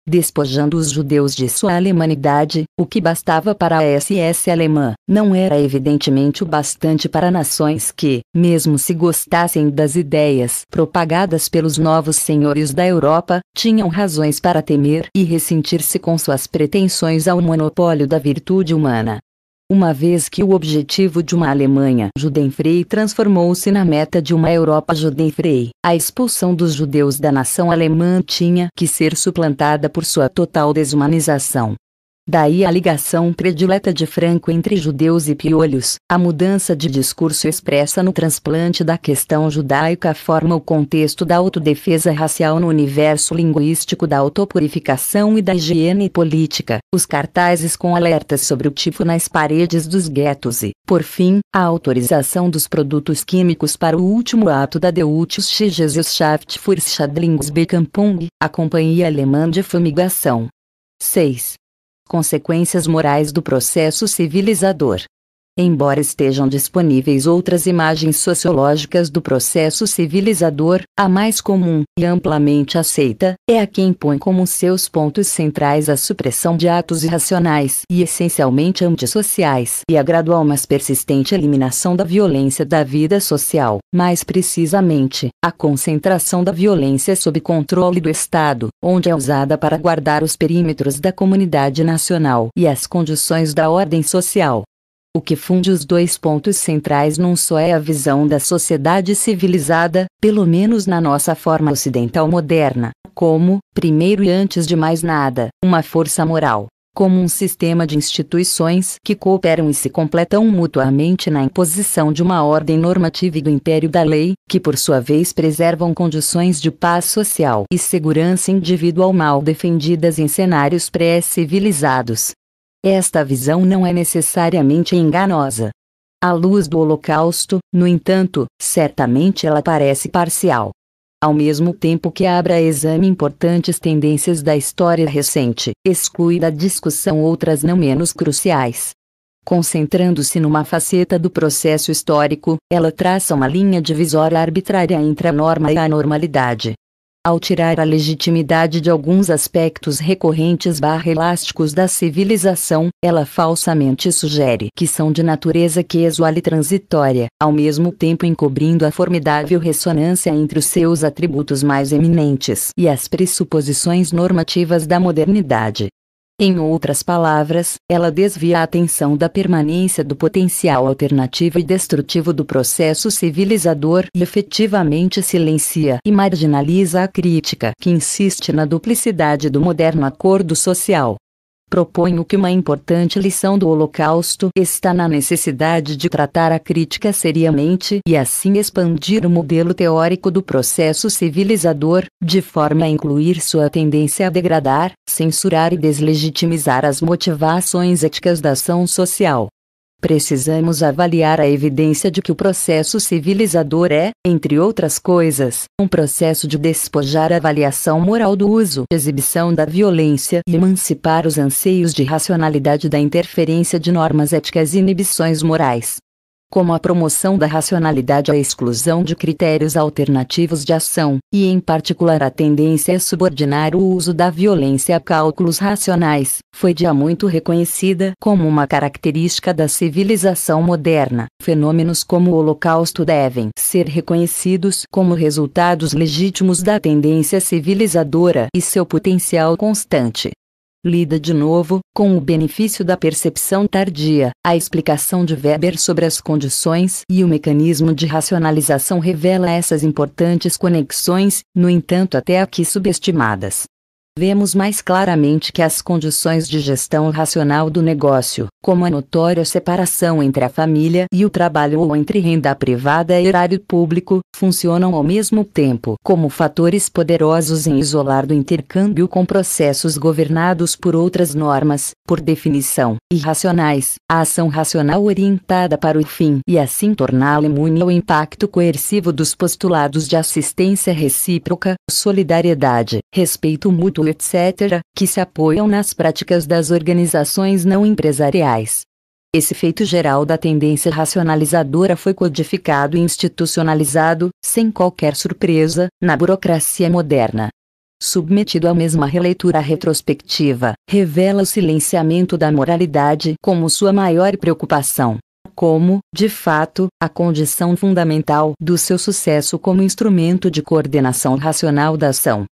despojando os judeus de sua alemanidade, o que bastava para a SS alemã, não era evidentemente o bastante para nações que, mesmo se gostassem das ideias propagadas pelos novos senhores da Europa, tinham razões para temer e ressentir-se com suas pretensões ao monopólio da virtude humana uma vez que o objetivo de uma Alemanha judenfrei transformou-se na meta de uma Europa judenfrei. A expulsão dos judeus da nação alemã tinha que ser suplantada por sua total desumanização. Daí a ligação predileta de Franco entre judeus e piolhos, a mudança de discurso expressa no transplante da questão judaica forma o contexto da autodefesa racial no universo linguístico da autopurificação e da higiene política, os cartazes com alertas sobre o tifo nas paredes dos guetos e, por fim, a autorização dos produtos químicos para o último ato da Deutsche für Schadlingsbekampung, a companhia alemã de fumigação. 6 consequências morais do processo civilizador. Embora estejam disponíveis outras imagens sociológicas do processo civilizador, a mais comum e amplamente aceita é a que impõe como seus pontos centrais a supressão de atos irracionais e essencialmente antissociais e a gradual mas persistente eliminação da violência da vida social, mais precisamente, a concentração da violência sob controle do Estado, onde é usada para guardar os perímetros da comunidade nacional e as condições da ordem social. O que funde os dois pontos centrais num só é a visão da sociedade civilizada, pelo menos na nossa forma ocidental moderna, como, primeiro e antes de mais nada, uma força moral como um sistema de instituições que cooperam e se completam mutuamente na imposição de uma ordem normativa e do império da lei, que por sua vez preservam condições de paz social e segurança individual mal defendidas em cenários pré-civilizados. Esta visão não é necessariamente enganosa. A luz do Holocausto, no entanto, certamente ela parece parcial. Ao mesmo tempo que abra a exame importantes tendências da história recente, exclui da discussão outras não menos cruciais. Concentrando-se numa faceta do processo histórico, ela traça uma linha divisória arbitrária entre a norma e a normalidade, ao tirar a legitimidade de alguns aspectos recorrentes barra elásticos da civilização, ela falsamente sugere que são de natureza quesual e transitória, ao mesmo tempo encobrindo a formidável ressonância entre os seus atributos mais eminentes e as pressuposições normativas da modernidade. Em outras palavras, ela desvia a atenção da permanência do potencial alternativo e destrutivo do processo civilizador e efetivamente silencia e marginaliza a crítica que insiste na duplicidade do moderno acordo social proponho que uma importante lição do Holocausto está na necessidade de tratar a crítica seriamente e assim expandir o modelo teórico do processo civilizador, de forma a incluir sua tendência a degradar, censurar e deslegitimizar as motivações éticas da ação social precisamos avaliar a evidência de que o processo civilizador é, entre outras coisas, um processo de despojar a avaliação moral do uso, exibição da violência e emancipar os anseios de racionalidade da interferência de normas éticas e inibições morais como a promoção da racionalidade à exclusão de critérios alternativos de ação, e em particular a tendência a subordinar o uso da violência a cálculos racionais, foi de há muito reconhecida como uma característica da civilização moderna. Fenômenos como o Holocausto devem ser reconhecidos como resultados legítimos da tendência civilizadora e seu potencial constante lida de novo, com o benefício da percepção tardia, a explicação de Weber sobre as condições e o mecanismo de racionalização revela essas importantes conexões, no entanto até aqui subestimadas vemos mais claramente que as condições de gestão racional do negócio, como a notória separação entre a família e o trabalho ou entre renda privada e erário público, funcionam ao mesmo tempo como fatores poderosos em isolar do intercâmbio com processos governados por outras normas, por definição, irracionais, a ação racional orientada para o fim e assim torná-la imune ao impacto coercivo dos postulados de assistência recíproca, solidariedade, respeito mútuo etc., que se apoiam nas práticas das organizações não empresariais. Esse feito geral da tendência racionalizadora foi codificado e institucionalizado, sem qualquer surpresa, na burocracia moderna. Submetido à mesma releitura retrospectiva, revela o silenciamento da moralidade como sua maior preocupação como, de fato, a condição fundamental do seu sucesso como instrumento de coordenação racional da ação.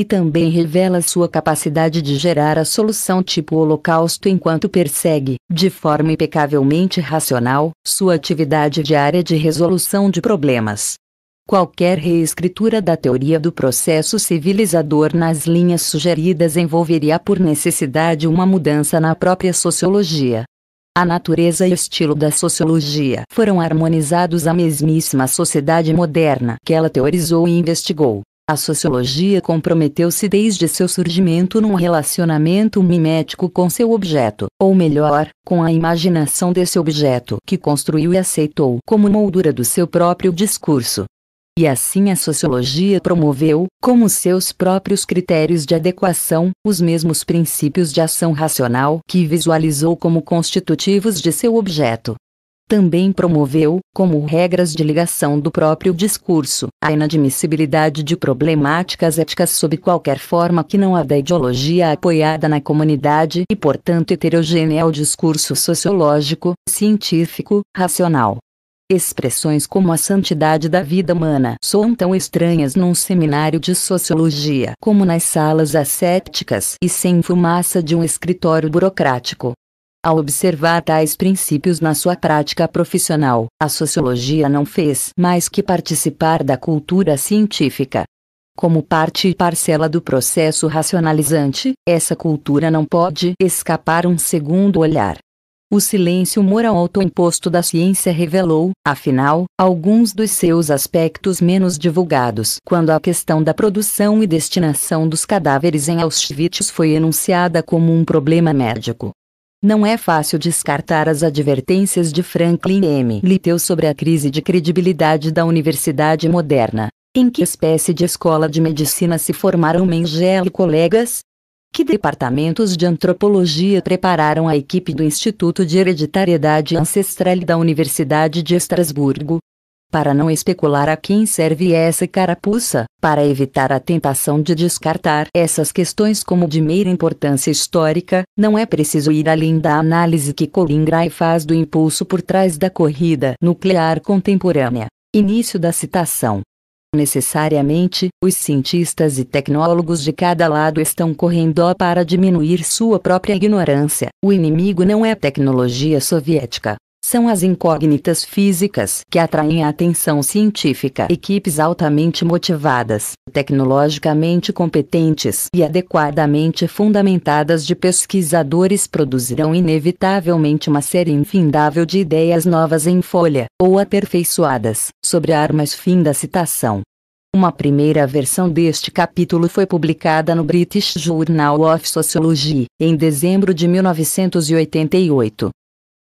E também revela sua capacidade de gerar a solução tipo holocausto enquanto persegue, de forma impecavelmente racional, sua atividade diária de resolução de problemas. Qualquer reescritura da teoria do processo civilizador nas linhas sugeridas envolveria por necessidade uma mudança na própria sociologia. A natureza e o estilo da sociologia foram harmonizados à mesmíssima sociedade moderna que ela teorizou e investigou. A sociologia comprometeu-se desde seu surgimento num relacionamento mimético com seu objeto, ou melhor, com a imaginação desse objeto que construiu e aceitou como moldura do seu próprio discurso. E assim a sociologia promoveu, como seus próprios critérios de adequação, os mesmos princípios de ação racional que visualizou como constitutivos de seu objeto, também promoveu, como regras de ligação do próprio discurso, a inadmissibilidade de problemáticas éticas sob qualquer forma que não a da ideologia apoiada na comunidade e, portanto, heterogênea ao discurso sociológico, científico, racional. Expressões como a santidade da vida humana soam tão estranhas num seminário de sociologia como nas salas ascéticas e sem fumaça de um escritório burocrático. Ao observar tais princípios na sua prática profissional, a sociologia não fez mais que participar da cultura científica. Como parte e parcela do processo racionalizante, essa cultura não pode escapar um segundo olhar. O silêncio moral autoimposto da ciência revelou, afinal, alguns dos seus aspectos menos divulgados quando a questão da produção e destinação dos cadáveres em Auschwitz foi enunciada como um problema médico. Não é fácil descartar as advertências de Franklin M. Liteu sobre a crise de credibilidade da universidade moderna. Em que espécie de escola de medicina se formaram Mengele e colegas? Que departamentos de antropologia prepararam a equipe do Instituto de Hereditariedade Ancestral da Universidade de Estrasburgo? para não especular a quem serve essa carapuça, para evitar a tentação de descartar essas questões como de meira importância histórica, não é preciso ir além da análise que Gray faz do impulso por trás da corrida nuclear contemporânea. Início da citação. Necessariamente, os cientistas e tecnólogos de cada lado estão correndo para diminuir sua própria ignorância. O inimigo não é a tecnologia soviética, são as incógnitas físicas que atraem a atenção científica. Equipes altamente motivadas, tecnologicamente competentes e adequadamente fundamentadas de pesquisadores produzirão inevitavelmente uma série infindável de ideias novas em folha, ou aperfeiçoadas, sobre armas. Fim da citação. Uma primeira versão deste capítulo foi publicada no British Journal of Sociology, em dezembro de 1988.